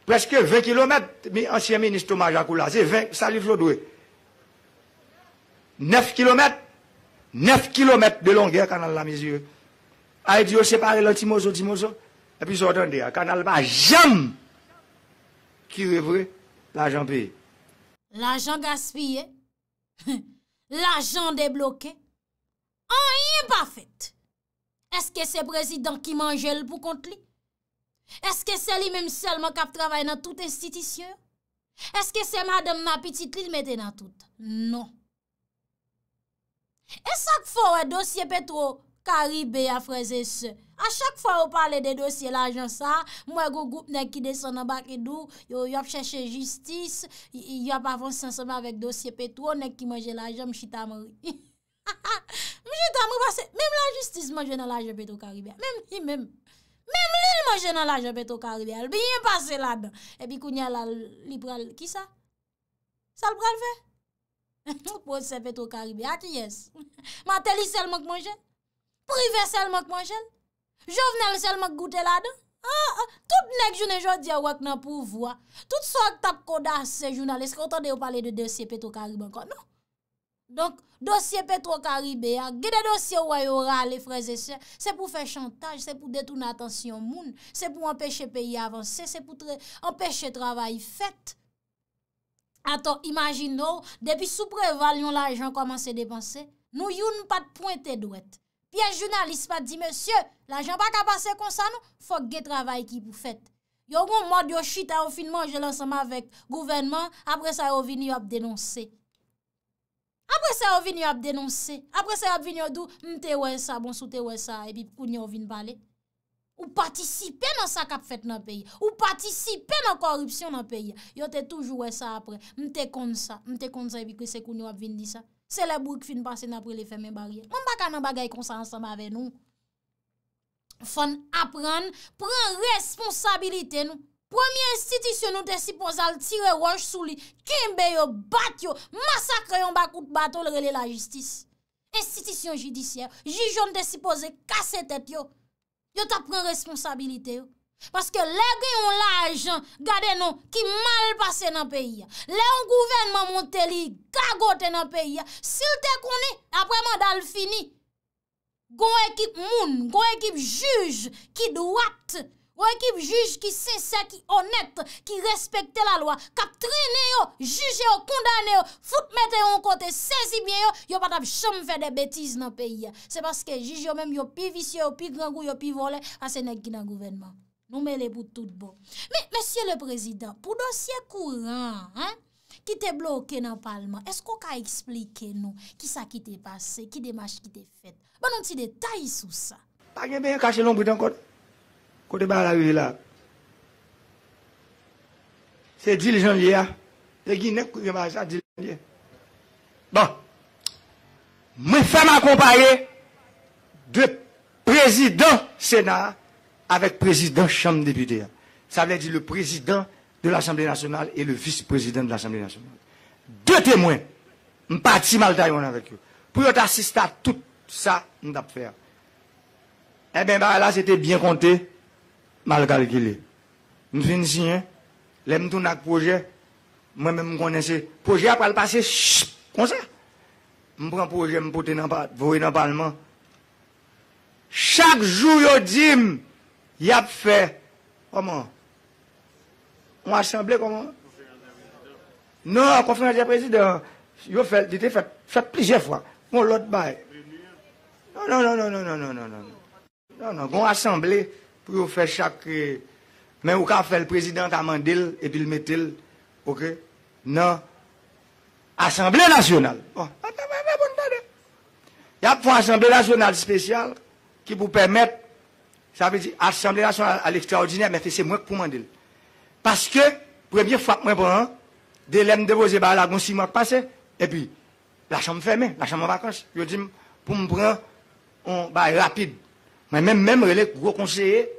Preske 20 km, mi ansyen ministro majakou la, se 20, sa li flodwe. 9 km, 9 km de longè kanal la mezure. A y diyo oh, separe lè ti mozo, ti mozo, epi so tonde, kanal ba jem ki revre la jan pi. La jan gaspye, la jan deblokè, an yi pa fèt. Eske se prezidant ki manje l pou kont li? Eske se li menm selman kap travay nan tout estitisyon? Eske se madame mapitit li l mette nan tout? Non. Esak fwa wè dosye petro, karibè a fraze se. A chak fwa wè pale de dosye la jan sa, mwen go goup nek ki deson nan bak edou, yo yop chèche justice, yop avansan semen avèk dosye petro, nek ki manje la jan mchita mori. Mèm la justice manje nan la jepetou karibè, mèm li manje nan la jepetou karibè, albi yè pase ladan. Ebi kou nye la li pral, ki sa? Sal pral fe? Mèm pou se petou karibè, ati yes. Mèm ateli sel manjè, prive sel manjè, jovnel sel manjè goutè ladan. Ah, ah, tout nek jounen jòdia wak nan pou vwa, tout so ak tak koda se jounal, eske otande yo pale de de se petou karibè kono. Donk dosye petro karibè ya, ge de dosye wè yora le freze se, se pou fè chantaj, se pou detoun atansyon moun, se pou empèche peyi avansè, se pou empèche travay fèt. Aton, imagino, depi sou prevalyon la ajan komanse depansè, nou youn pat pointe dwet. Pi en jounalise pat di, monsye, la ajan baka pase konsan nou, fòk ge travay ki pou fèt. Yon moun mòd yon chita yon finman jelansama vek gouvenman, apre sa yon vini yop denonsè. Apre se yo vini yo ap denonse, apre se yo vini yo dou, mte wè sa, bon sou te wè sa, epi koun yo vini bale. Ou patisipe nan sa kap fèt nan peyi, ou patisipe nan korupsyon nan peyi, yo te toujou wè sa apre, mte kon sa, mte kon sa epi kou se koun yo ap vini di sa. Se le bouk fin pasen apre le feme barye, mwen baka nan bagay konsa ansamba ave nou, fon apren, pren responsabilite nou. Premye institisyon nou te sipoz al tire waj sou li, kimbe yo bat yo, masakrayon bakout batol rele la jistis. Instisyon jidisyen, jijon te sipoz e kase tet yo, yo ta pren responsabilite yo. Non, Paske le gen yon lajan, gade nou ki mal pase nan peyi ya. Le yon gouvenman monteli, kagote nan peyi ya. Sil te koni, apreman dal fini. Gon ekip moun, gon ekip juj, ki dwat, Ou ekip juj ki sese, ki onet, ki respekte la lwa, kap trene yo, juje yo, kondane yo, foute mette yo an kote, sezi bie yo, yo pat ap chom fè de betiz nan peyi ya. Se baske juj yo mèm yo pi visye yo, pi grangou, yo pi vole, an ah, se nek ki nan gouvenman. Nou mele pou tout bon. Men, men, siye le prezident, pou dosye kouran, ki te bloke nan palman, esko ka explike nou, ki sa ki te pase, ki de mache ki te fèd? Ban an ti detay sou sa? Takye be yon kache lombri dan kote, C'est le la c'est C'est C'est janvier. Bon. de président Sénat avec président Chambre député. Hein. Ça veut dire le président de l'Assemblée nationale et le vice président de l'Assemblée nationale. Deux témoins. M'pati mal avec eux. Pour y'a à à tout ça, et Eh ben là, c'était bien compté mal calculé. Je viens ici, je hein. me projet, moi-même je connais Le projet, après le passer comme ça. Je prends projet, je me dans le Parlement. Chaque jour, je dis, il a fait, comment On assemblée, comment Non, conférence des présidents, Je a fait, fait plusieurs fois. Mon l'autre bail. Non, non, non, non, non, non, non, non, non. Non, non, assemblée pour eh, faire chaque. Mais au cas le président a et puis le mettre ok, Non. Assemblée nationale. Il y a une Assemblée nationale spéciale qui vous permet... ça veut dire Assemblée nationale à l'extraordinaire, mais c'est moi qui Mandel. Parce que, première fois que je prends, dès déposer. déposé, la là, si mois passé, et puis, la chambre fermée, la chambre en vacances. Je dis, pour me prendre, on, va rapide. Mais même, même, les gros conseillers,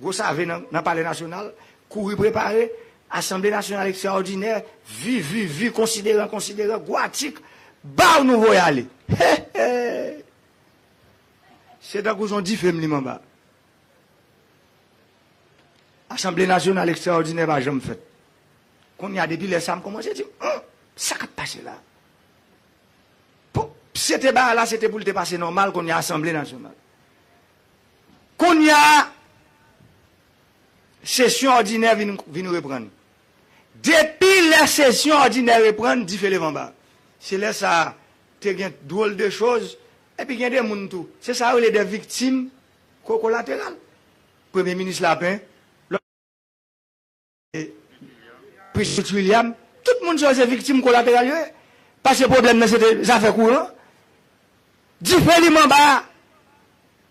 vous savez, dans le palais national, courir préparé, Assemblée nationale extraordinaire, vie, vu, vie, considérant, considérant, guatique, bah, nous voyons aller. C'est que vous avez dit, féminin, Mamba. Assemblée nationale extraordinaire, bah, jamais fait. il y a depuis les SAM, comment dit, ça va hein, passer là. C'était bah là, c'était pour le dépasser normal qu'on y a Assemblée nationale. Qu'on y a session ordinaire vient nous reprendre. Depuis la session ordinaire reprendre, dit bas. C'est là ça, drôle de choses, et puis il y a des gens tout. C'est ça, il y des victimes collatérales. Premier ministre Lapin, président William, tout le monde soit des victimes collatérales. Parce que le problème, c'est des affaires courantes. bas,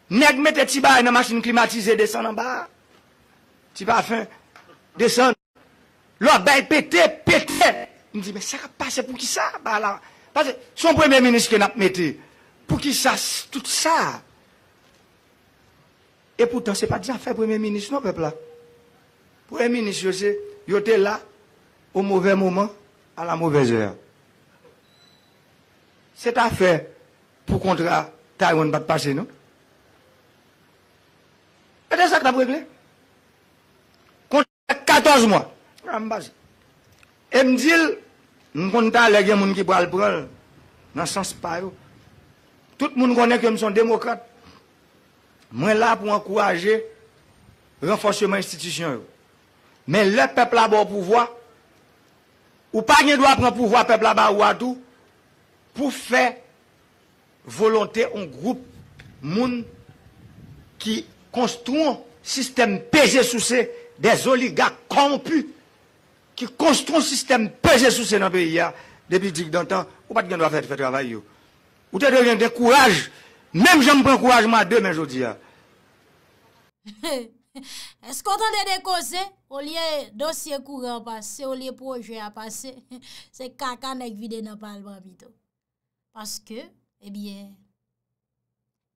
machine climatisée, descend en bas. Tu pas faim. descendre. L'autre bail péter, pété. Il me dit, mais ça va passer pour qui ça bah, Parce que son premier ministre qui n'a pas pour qui ça, tout ça Et pourtant, ce n'est pas des affaires premier ministre, non, peuple là. Premier ministre, il était là au mauvais moment, à la mauvaise heure. Cette affaire pour contrat, Taïwan de passer, non? c'est ça que tu as réglé. 14 mwa. Mbazi. E mdil, mkwanda le gen moun ki pral pral, nan sas pa yo. Tout moun konen kem son demokrate. Mwen la pou ankouraje renforsyement institisyon yo. Men le pepl abou pouvoi, ou pa gen do apren pouvoi pepl abou wadou, pou fe volonte yon groupe moun ki konstrou moun sistem peje sou se yon Des oliga kompu ki konstron sistem peje sou se nan peyi ya. Debi dik dantan, ou pat gen do a fèt fèt travay yo. Ou te devyen de kouaj, mèm jèm prè kouaj ma de men jodi ya. Es kon ton de dekose, ou liye dosye kouren apase, ou liye proje apase, se kaka nek vide nan palman bito. Paske, ebyen,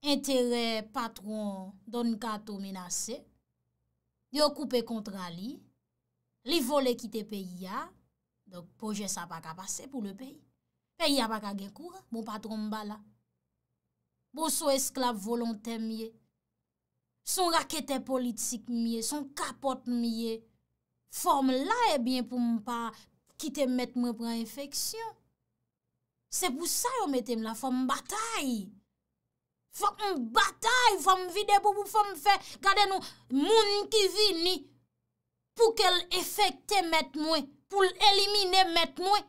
eh interè patron don kato menase, yo koupe kontra li, li vole kite peyi ya, dok poje sa pa ka pase pou le peyi, peyi ya pa ka gen kou, bon patron mba la. Bon sou esklab volantèm ye, son rakete politik miye, son kapot miye, form la e bien pou mba kite mbète mwen pran infeksyon. Se pou sa yo metem la, son batayi. Fok m batay, fok m vide pou pou fok m fe, gade nou moun ki vi ni, pou ke l efekte met mwen, pou l elimine met mwen.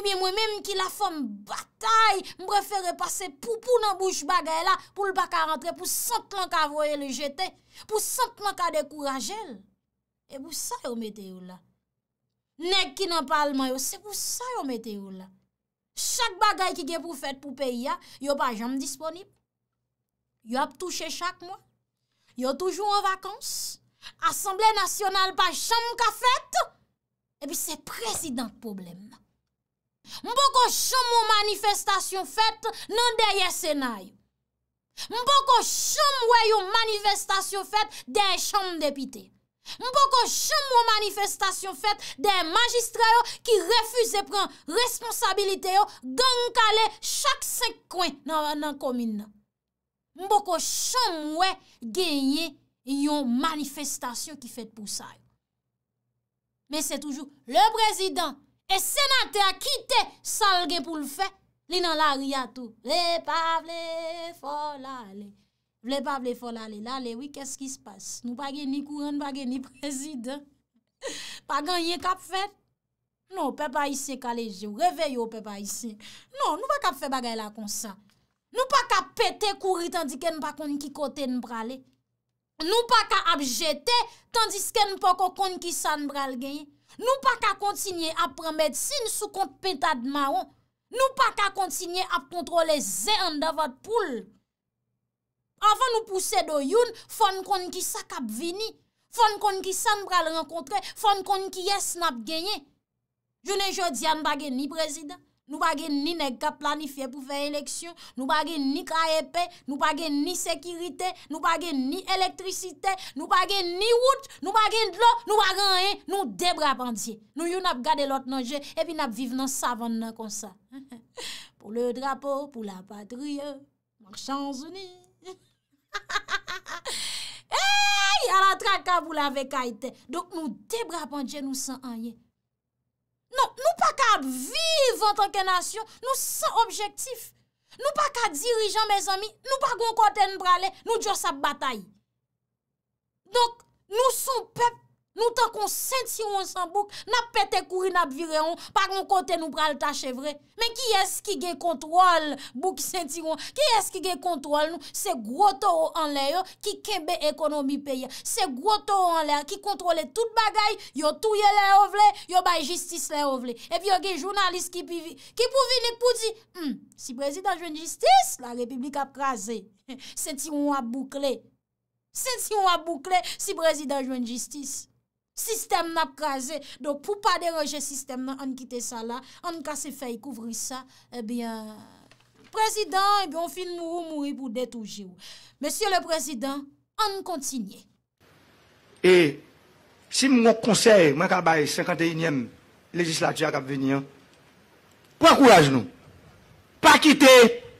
Ebyen mwen menm ki la fok m batay, m preferi pase pou pou nan bouj bagay la, pou l baka rentre, pou sent lank avoye le jete, pou sent lank ade kourajel. E pou sa yo mete yo la. Nek ki nan palman yo, se pou sa yo mete yo la. Chak bagay ki ge pou fet pou peyi ya, yo pa jam disponib. Yo ap touche chak mwa? Yo toujou an vakans? Assemble national pa chanm ka fèt? Ebi se prezident problem. Mpo ko chanm ou manifestasyon fèt nan deye senay. Mpo ko chanm ou manifestasyon fèt den chanm depite. Mpo ko chanm ou manifestasyon fèt den magistre yo ki refuse pren responsabilite yo gen kalè chak se kwen nan komine yo. Mbo ko chan mwe genye yon manifestasyon ki fet pou sa. Men se toujou, le prezident e senate a kite sal gen pou l fe, li nan la ri atou. Vle pa vle fol ale, vle pa vle fol ale, la le wik, kes ki se passe? Nou pa gen ni kouren, nou pa gen ni prezident. Pa gen ye kap fet? Non, pe pa isye kaleje, reveyo pe pa isye. Non, nou pa kap fet bagay la konsan. Nou pa ka pete kouri tandis ken pa kon ki kote n brale. Nou pa ka ap jete tandis ken pa kon ki sa n brale genye. Nou pa ka kontinye ap pran medsine sou kont pentade maron. Nou pa ka kontinye ap kontrole ze an davat poule. Avan nou puse do youn, fon kon ki sa kap vini. Fon kon ki sa n brale renkontre, fon kon ki yes nap genye. Jounen jodi an bageni prezida. Nou bagen ni nega planifiye pou fey eleksyon, nou bagen ni karepe, nou bagen ni sekirite, nou bagen ni elektrisite, nou bagen ni wout, nou bagen dlo, nou bagen enye, nou debra pandye. Nou yon ap gade lot nan jè, epi nap vive nan savon nan konsa. Po le drapo, po la patrye, marchan zouni. Eyyy, ala trakab ou la vekaitè, dok nou debra pandye nou san enye. Non, nou pa ka vive an tanke nasyon, nou san objektif. Nou pa ka dirijan, mez ami, nou pa gon kote n brale, nou djo sa batay. Donk, nou sou pep Nou tan kon Saint-Hiron san bouk, nap pete kouri nap vireyon, par moun kote nou pral tache vre. Men ki es ki ge kontrol bouk Saint-Hiron? Ki es ki ge kontrol nou? Se gro toro an lè yo ki kebe ekonomi peye. Se gro toro an lè, ki kontrole tout bagay, yo touye lè ovle, yo bay justice lè ovle. E vi yo ge jounalist ki pou vinit pou di, hmm, si prezident jwen justice, la republik ap krasè. Saint-Hiron wap boukle. Saint-Hiron wap boukle si prezident jwen justice. Sistem map kaze, do pou pa deroje sistem an, an kite sa la, an kase fey kouvri sa, ebyen, eh prezident, ebyen, eh on fin mou moui pou detouji ou. Meseye le prezident, an kontinye. E, si mwen konsel, mwen kabaye 51e legislatija kab venyen, pou akoulaj nou? Pa kite,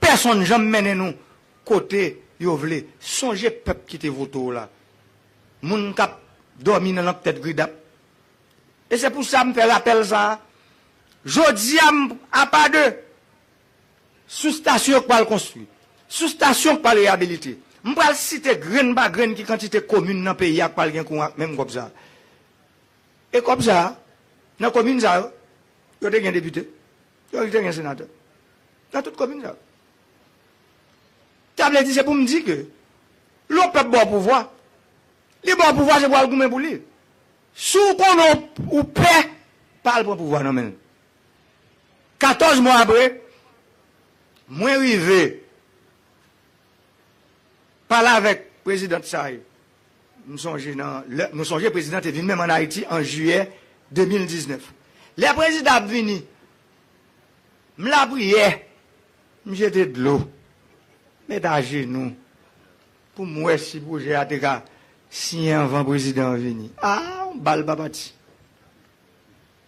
person jom mene nou kote yo vle, sonje pep kite voto la. Moun kap Domi nan lak tèt gridap. E se pou sa m fè lapel zan, jodi am apade sou stasyon kwa l konstru. Sou stasyon kwa l eabilite. M pa l site gren ba gren ki kantite komune nan pe ya kwa l gen kouan, men m gob zan. E kob zan, nan komine zan, yo te gen depute, yo te gen senate, nan tout komine zan. Tableti se pou m di ke, lop pep bo pou vwa, Li bon pouvoi se pou al goun men pou li. Sou kon ou pe, pal pou pouvoi nan men. 14 moun abwe, mwen rive, pala vek prezident Saïd, moun sonje prezident Evin, men man Haiti, an juye 2019. Le prezident vini, mwen abwe ye, mwen jete dlo, mwen daje nou, pou mwen si bouje a deka, Signe anvan prezident Vinny. A, ou ah, bal babati.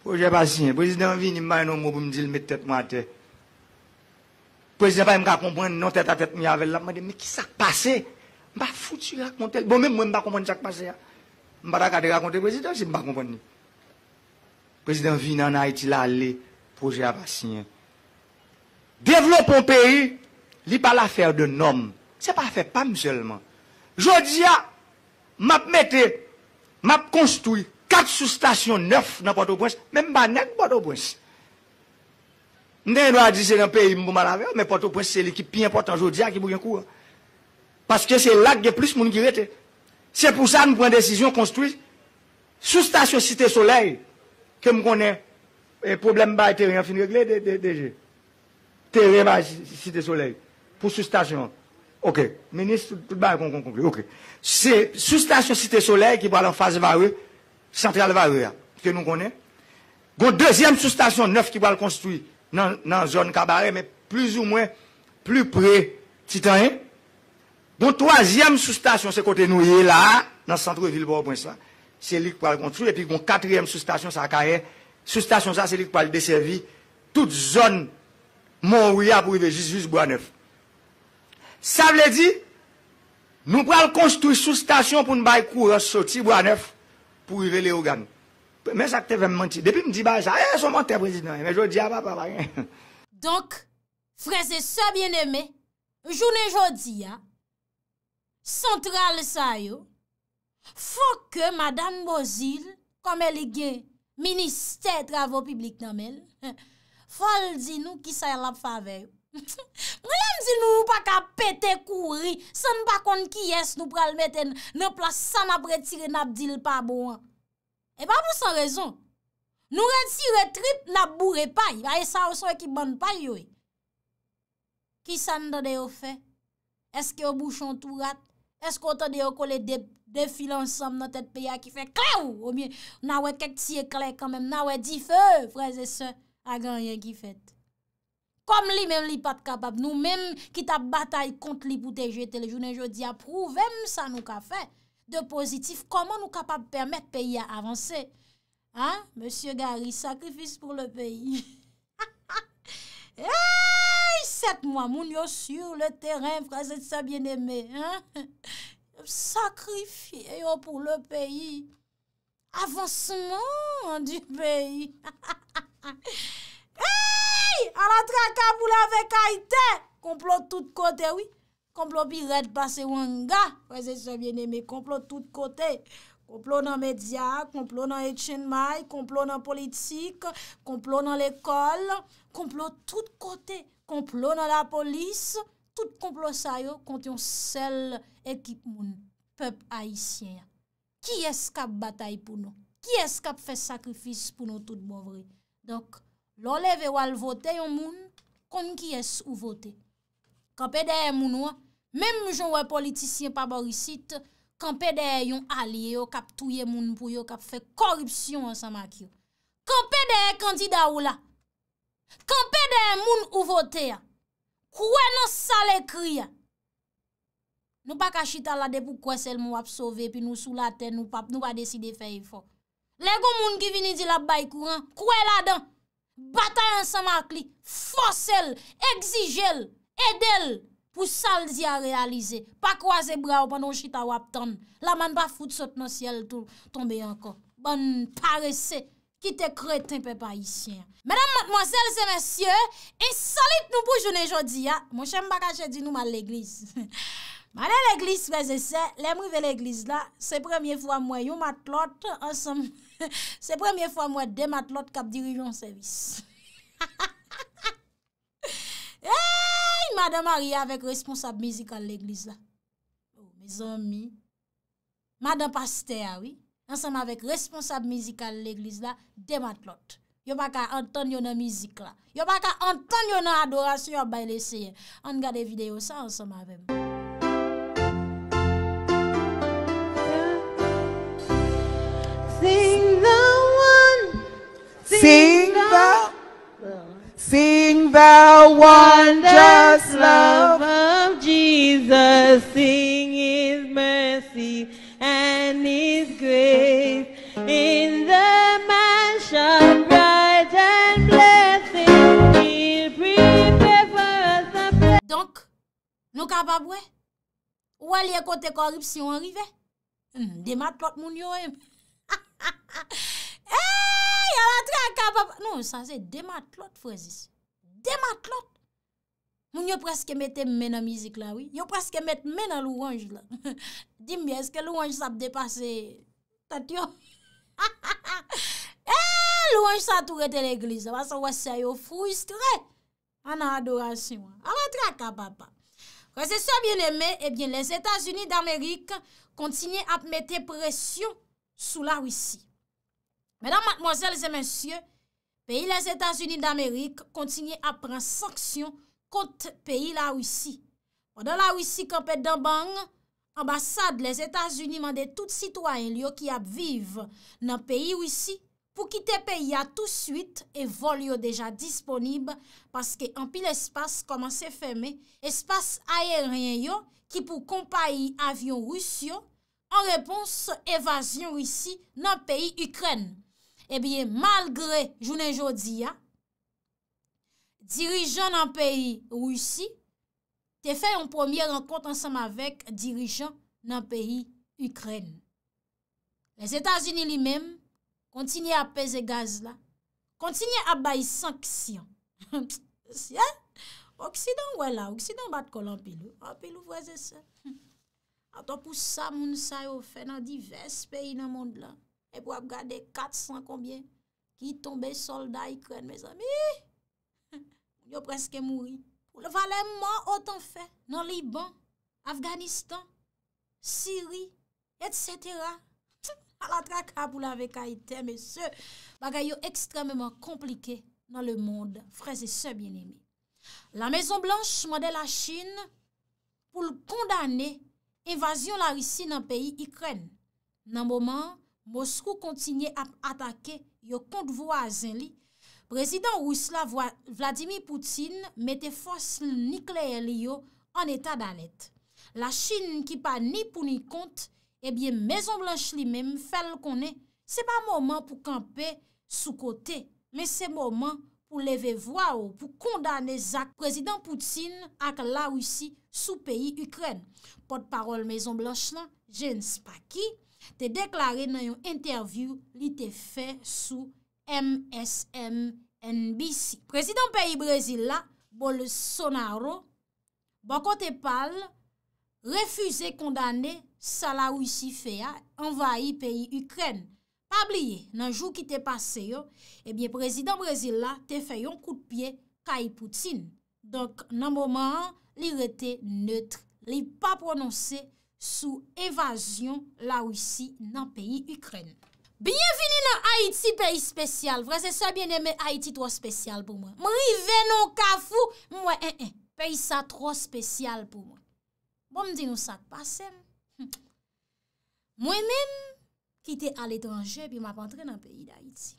Prezident Vinny mba yon mou boum dil met tet mwate. Prezident Vinny mba yon mwa mwen tet mwen yave. Mwen dey, me ki sak pase? Mba foutu yon akonte. Bon, men mwen mba kompon yon sak pase. Mba takade yon akonte prezident si mba kompon ni. Prezident Vinny anay ti la li. Prezident Vinny mba yon mwa mwen tet mwate. Devlo Pompéi, li pal afer de nom. Se pa afer pam selman. Jodia, M ap mette, m ap konstouye kat sou stasyon neuf nan Port-au-Prince, men m ba nyak Port-au-Prince. M den nou a di se nan peyi m bouman ave, oh men Port-au-Prince se l'ekipi importanjou diya ki m ou gen kou. Paske se lak de plis moun ki rete. Se pou sa m pou an desisyon konstouye sou stasyon site solei ke m konen. E problem ba e teren fin regle deje. Teren ba site solei pou sou stasyon. Ok, ministre, tout le monde compris, Ok. C'est sous-station Cité Soleil qui va en face Vareux, centrale Vareux, hein, que nous connaissons. Une deuxième sous-station neuf, qui va construire dans la zone cabaret, mais plus ou moins plus près Titan. Une troisième sous-station, c'est côté nous, là, dans le centre-ville prince C'est lui qui va construire. Et puis, une quatrième sous-station, ça carré. Sous-station, ça, c'est lui qui va desservir toute zone mont pour arriver juste bois neuf. Sa vle di, nou pral konstruy sou stasyon pou nou bay kou resotibwa nef pou rivele ou gan. Mwen sakte vèm manti. Depi mdi baya sa, e, son mantè bon prezident. Mwen jodi a, bap, bap, bap. Donk, freze sou bien eme, jounen jodi a, sentral sa yo, fok ke madame Bozil, komel i gen Ministè Travo Publik nan men, fol di nou ki sa yo la pfavey. Nou ya mzi nou pa ka pete kouri San pa kon ki yes nou pral meten Nou plas san ap retire nap dil pa bo an E ba pou san rezon Nou retire trip nap bou repay Ba e sa ou sa ou ki ban pay yo Ki san do deyo fe Eske ou bouchon tou rat Eske ou ta deyo kole defile ansam Nan tet pe ya ki fe Kla ou Ou miye Nou we kek tiye kla kanmem Nou we di fe Freze se A gan yon ki fet Kom li men li pat kapap nou men ki ta batay kont li pou te jete le jounen jodi ap prouvem sa nou ka fe de pozitif. Koman nou kapap permette peyi avanse? Ha? Monsie Gary, sakrifis pou le peyi. Ha ha ha! Hey! Set mwa moun yo sur le teren, fraset sa bien eme. Sakrifi yo pou le peyi. Avansman di peyi. Ha ha ha ha! Eyyy! A la traka pou la vek a ite! Komplo tout kote, oui. Komplo bi red base wonga. Wese se vye neme. Komplo tout kote. Komplo nan media, komplo nan etchen may, komplo nan politik, komplo nan l'ekol, komplo tout kote. Komplo nan la polis, tout komplo sayo kont yon sel ekip moun, pep a isyen ya. Ki eskap batay pou nou? Ki eskap fe sakrifis pou nou tout bovri? Donk, Lole ve wal vote yon moun, kon ki es ou vote. Kampè deye moun ou, mèm mou joun wè politisyen pa barisit, kampè deye yon alye yo kap touye moun pou yo kap fè korupsyon an sa mak yo. Kampè deye kandida ou la. Kampè deye moun ou vote ya. Kouè nan sa le kri ya. Nou pa kachita la de pou kwen sel moun ap sove, pi nou sou la ten nou pa, nou pa deside fè yifo. Lèkou moun ki vini di la bay kou an, kouè la dan. Bata yon samak li, fos el, egzij el, edel pou sal zi a realize. Pa kwa ze bra ou panon chita wap ton. La man ba fout sot nan siel tou tombe yon kon. Bon, pare se, kite kretin pe pa isyen. Menam matmoz el se men sye, e salit nou bou jounen jodi ya. Mon chem baka chedin nou man l'eglis. Man l'eglis veze se, lemri ve l'eglis la, se premye fwa mwen yon matlot, an sam... Se premye fwa mwen demat lot kap dirijon servis Ha ha ha ha Eyyy Mada Maria vek responsab mizika l'eglis la O, oh, mizomi Mada Pastea, oui Ansem avek responsab mizika l'eglis la Demat lot Yo baka anton yon an mizika la Yo baka anton yon an adorasyon Yo bay leseye An gade video sa ansam avem Muzik Sing the wondrous love of Jesus Sing his mercy and his grace In the mansion bright and blessed He'll prepare for us a place Donk, nou ka babwe? Ou alye kote koripsyon arrive? Hmm, Demat pot moun yo em! Non, sa se demat lot, Fransis. Demat lot. Moun yo preske mette mena mizik la, oui. Yo preske mette mena louange la. Dimbya, eske louange sa ap depase tatyo. Louange sa tou rete l'eglise. Wase wase yo fwist re. An adorasyon. Amatra ka, papa. Fransis, sa bieneme, les Etats-Unis d'Amérique kontinye ap mette presyon sou la wisi. Mèdam matmozèl zè mèsyè, peyi lèz Etats-Unis d'Amérique kontinye ap pran saksyon kont peyi la Ouissi. Pwèdè la Ouissi kompèd dèmbang, ambassade lèz Etats-Unis mandè tout sitwaen liyo ki ap viv nan peyi Ouissi pou kite peyi ya tout suite e vol yo deja disponib parceke an pi l'espace komanse fèmè, espase aèrèyen yo ki pou kompèy avyon Ouissi yo an repons evasyon Ouissi nan peyi Ukrèn. ebye eh malgre jounen jodi ya, dirijan nan peyi rousi, te fe yon pwomiye rangkont ansanm avek dirijan nan peyi Ukren. Les Etats-Unis li menm kontinye apèze gaz la, kontinye apay sanksyan. Oksidon wè la, oksidon bat kol anpilou, anpilou vwese se. Hm. Atopou sa moun sa yo fè nan divers peyi nan mond la, E pou ap gade 400 konbien ki tombe soldat ikren, mes ami, yo preske mouri. Ou le valèman otan fè, nan Liban, Afganistan, Syri, etc. A la traka pou la veka itè, mesè, bagay yo ekstremèman komplike nan le mond, freze se bien emi. La mezon blanche model la Chine pou l kondane evasyon la rissi nan peyi ikren. Nan mouman, Mouskou kontinye ap atake yo kont voazen li. Prezident Ousla Vladimir Poutine mette fos ni kleye li yo an eta danet. La chine ki pa ni pou ni kont, ebyen eh Mezon Blanche li mem fel konen. Se pa mouman pou kampe sou kote, men se mouman pou leve voa ou pou kondane zak prezident Poutine ak la Ousli sou peyi Ukren. Pot parol Mezon Blanche la, jen se pa ki. te deklare nan yon interview li te fe sou MSMNBC. Prezident peyi Brezila, Bolsonaro, bako te pal, refuze kondane Salah Roussi fe ya, envahi peyi Ukren. Pabliye, nan jou ki te pase yo, ebyen prezident Brezila te fe yon kout pye Kai Poutine. Donk nan moman, li rete neutre, li pa prononse, sou evasyon la wisi nan peyi Ukren. Bienveni nan Haiti, peyi spesyal. Vre se sa bieneme, Haiti tro spesyal pou mwen. Mwen rive non, eh, eh, bon, nou kafou, mwen en en, peyi sa tro spesyal pou mwen. Bon mwen di nou sa kpase, mwen. Mwen men, ki te al etranje, pi mwen apantre nan peyi d'Haïti.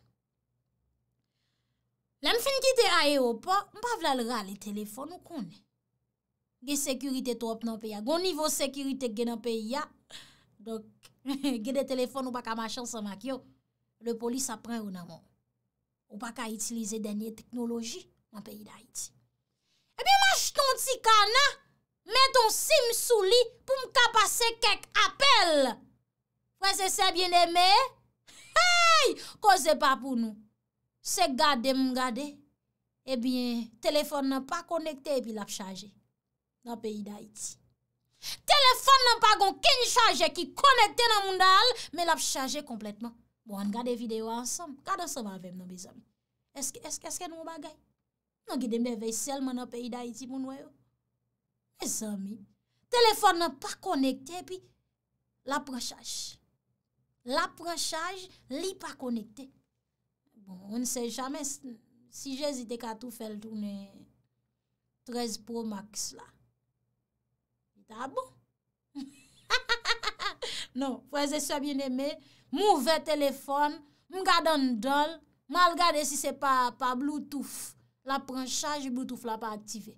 Lan fin ki te aéroport, mwen pa vlalra le telefon ou konen. Ge sekurite trop nan pe ya. Gon nivou sekurite gen nan pe ya. Donk, gen de telefon ou baka ma chansan mak yo. Le polis apren ou nan moun. Ou baka itilize denye teknoloji nan pe yi da iti. Ebyen, mwaj ton ti kana, met ton sim sou li pou mka pase kek apel. Wè se se bien eme? Hey! Ko se pa pou nou? Se gade mw gade, ebyen, eh telefon nan pa konekte epi laf chaje. Na peyi da iti. Telefon nan pa gon keny chanje ki konekte nan moun dal, me l ap chanje kompletman. Bon, an gade videyo ansam. Kade seman vemen nan bezami. Eske nou bagay? Nan gidem de vey selman na peyi da iti moun weyo? Bezami, telefon nan pa konekte pi, l aprechaj. L aprechaj li pa konekte. Bon, ou n se jame, si jesite ka tou fel toune 13 pro max la. Da bo? Non, fweze se bien eme, mou ve telefon, mou gade ndol, mal gade si se pa Bluetooth. La pranchaj, Bluetooth la pa aktive.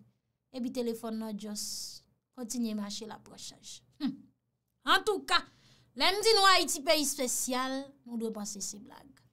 Ebi telefon nojios, kontinye mache la pranchaj. En tou ka, lem di nou Haiti peyi spesyal, mou dwe panse se blag.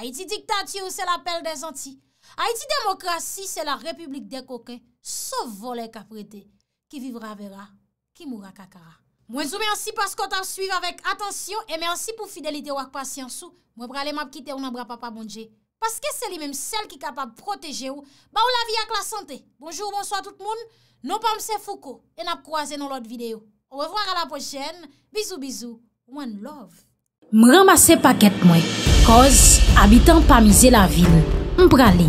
Haiti diktatiyou, se la pel de zanti. Haiti demokrasi, se la republik de koken, so vole kaprete, ki vivra vera. Ki mou ra kakara. Mwen sou mènsi paskot ap suiv avèk atensyon e mènsi pou fidelite wak pasyansou. Mwen pralè map kite ou nan bra pa pa bondje. Paske se li mèm sel ki kapab proteje ou. Ba ou la vi ak la sante. Bonjou, bonso a tout moun. Non pa mse fouko. E nap kouaze nan lot videyo. Ou wèvwara la pochène. Bizou, bizou. One love. Mwen ramase paket mwen. Koz, abitan pa mize la vil. Mwen pralè.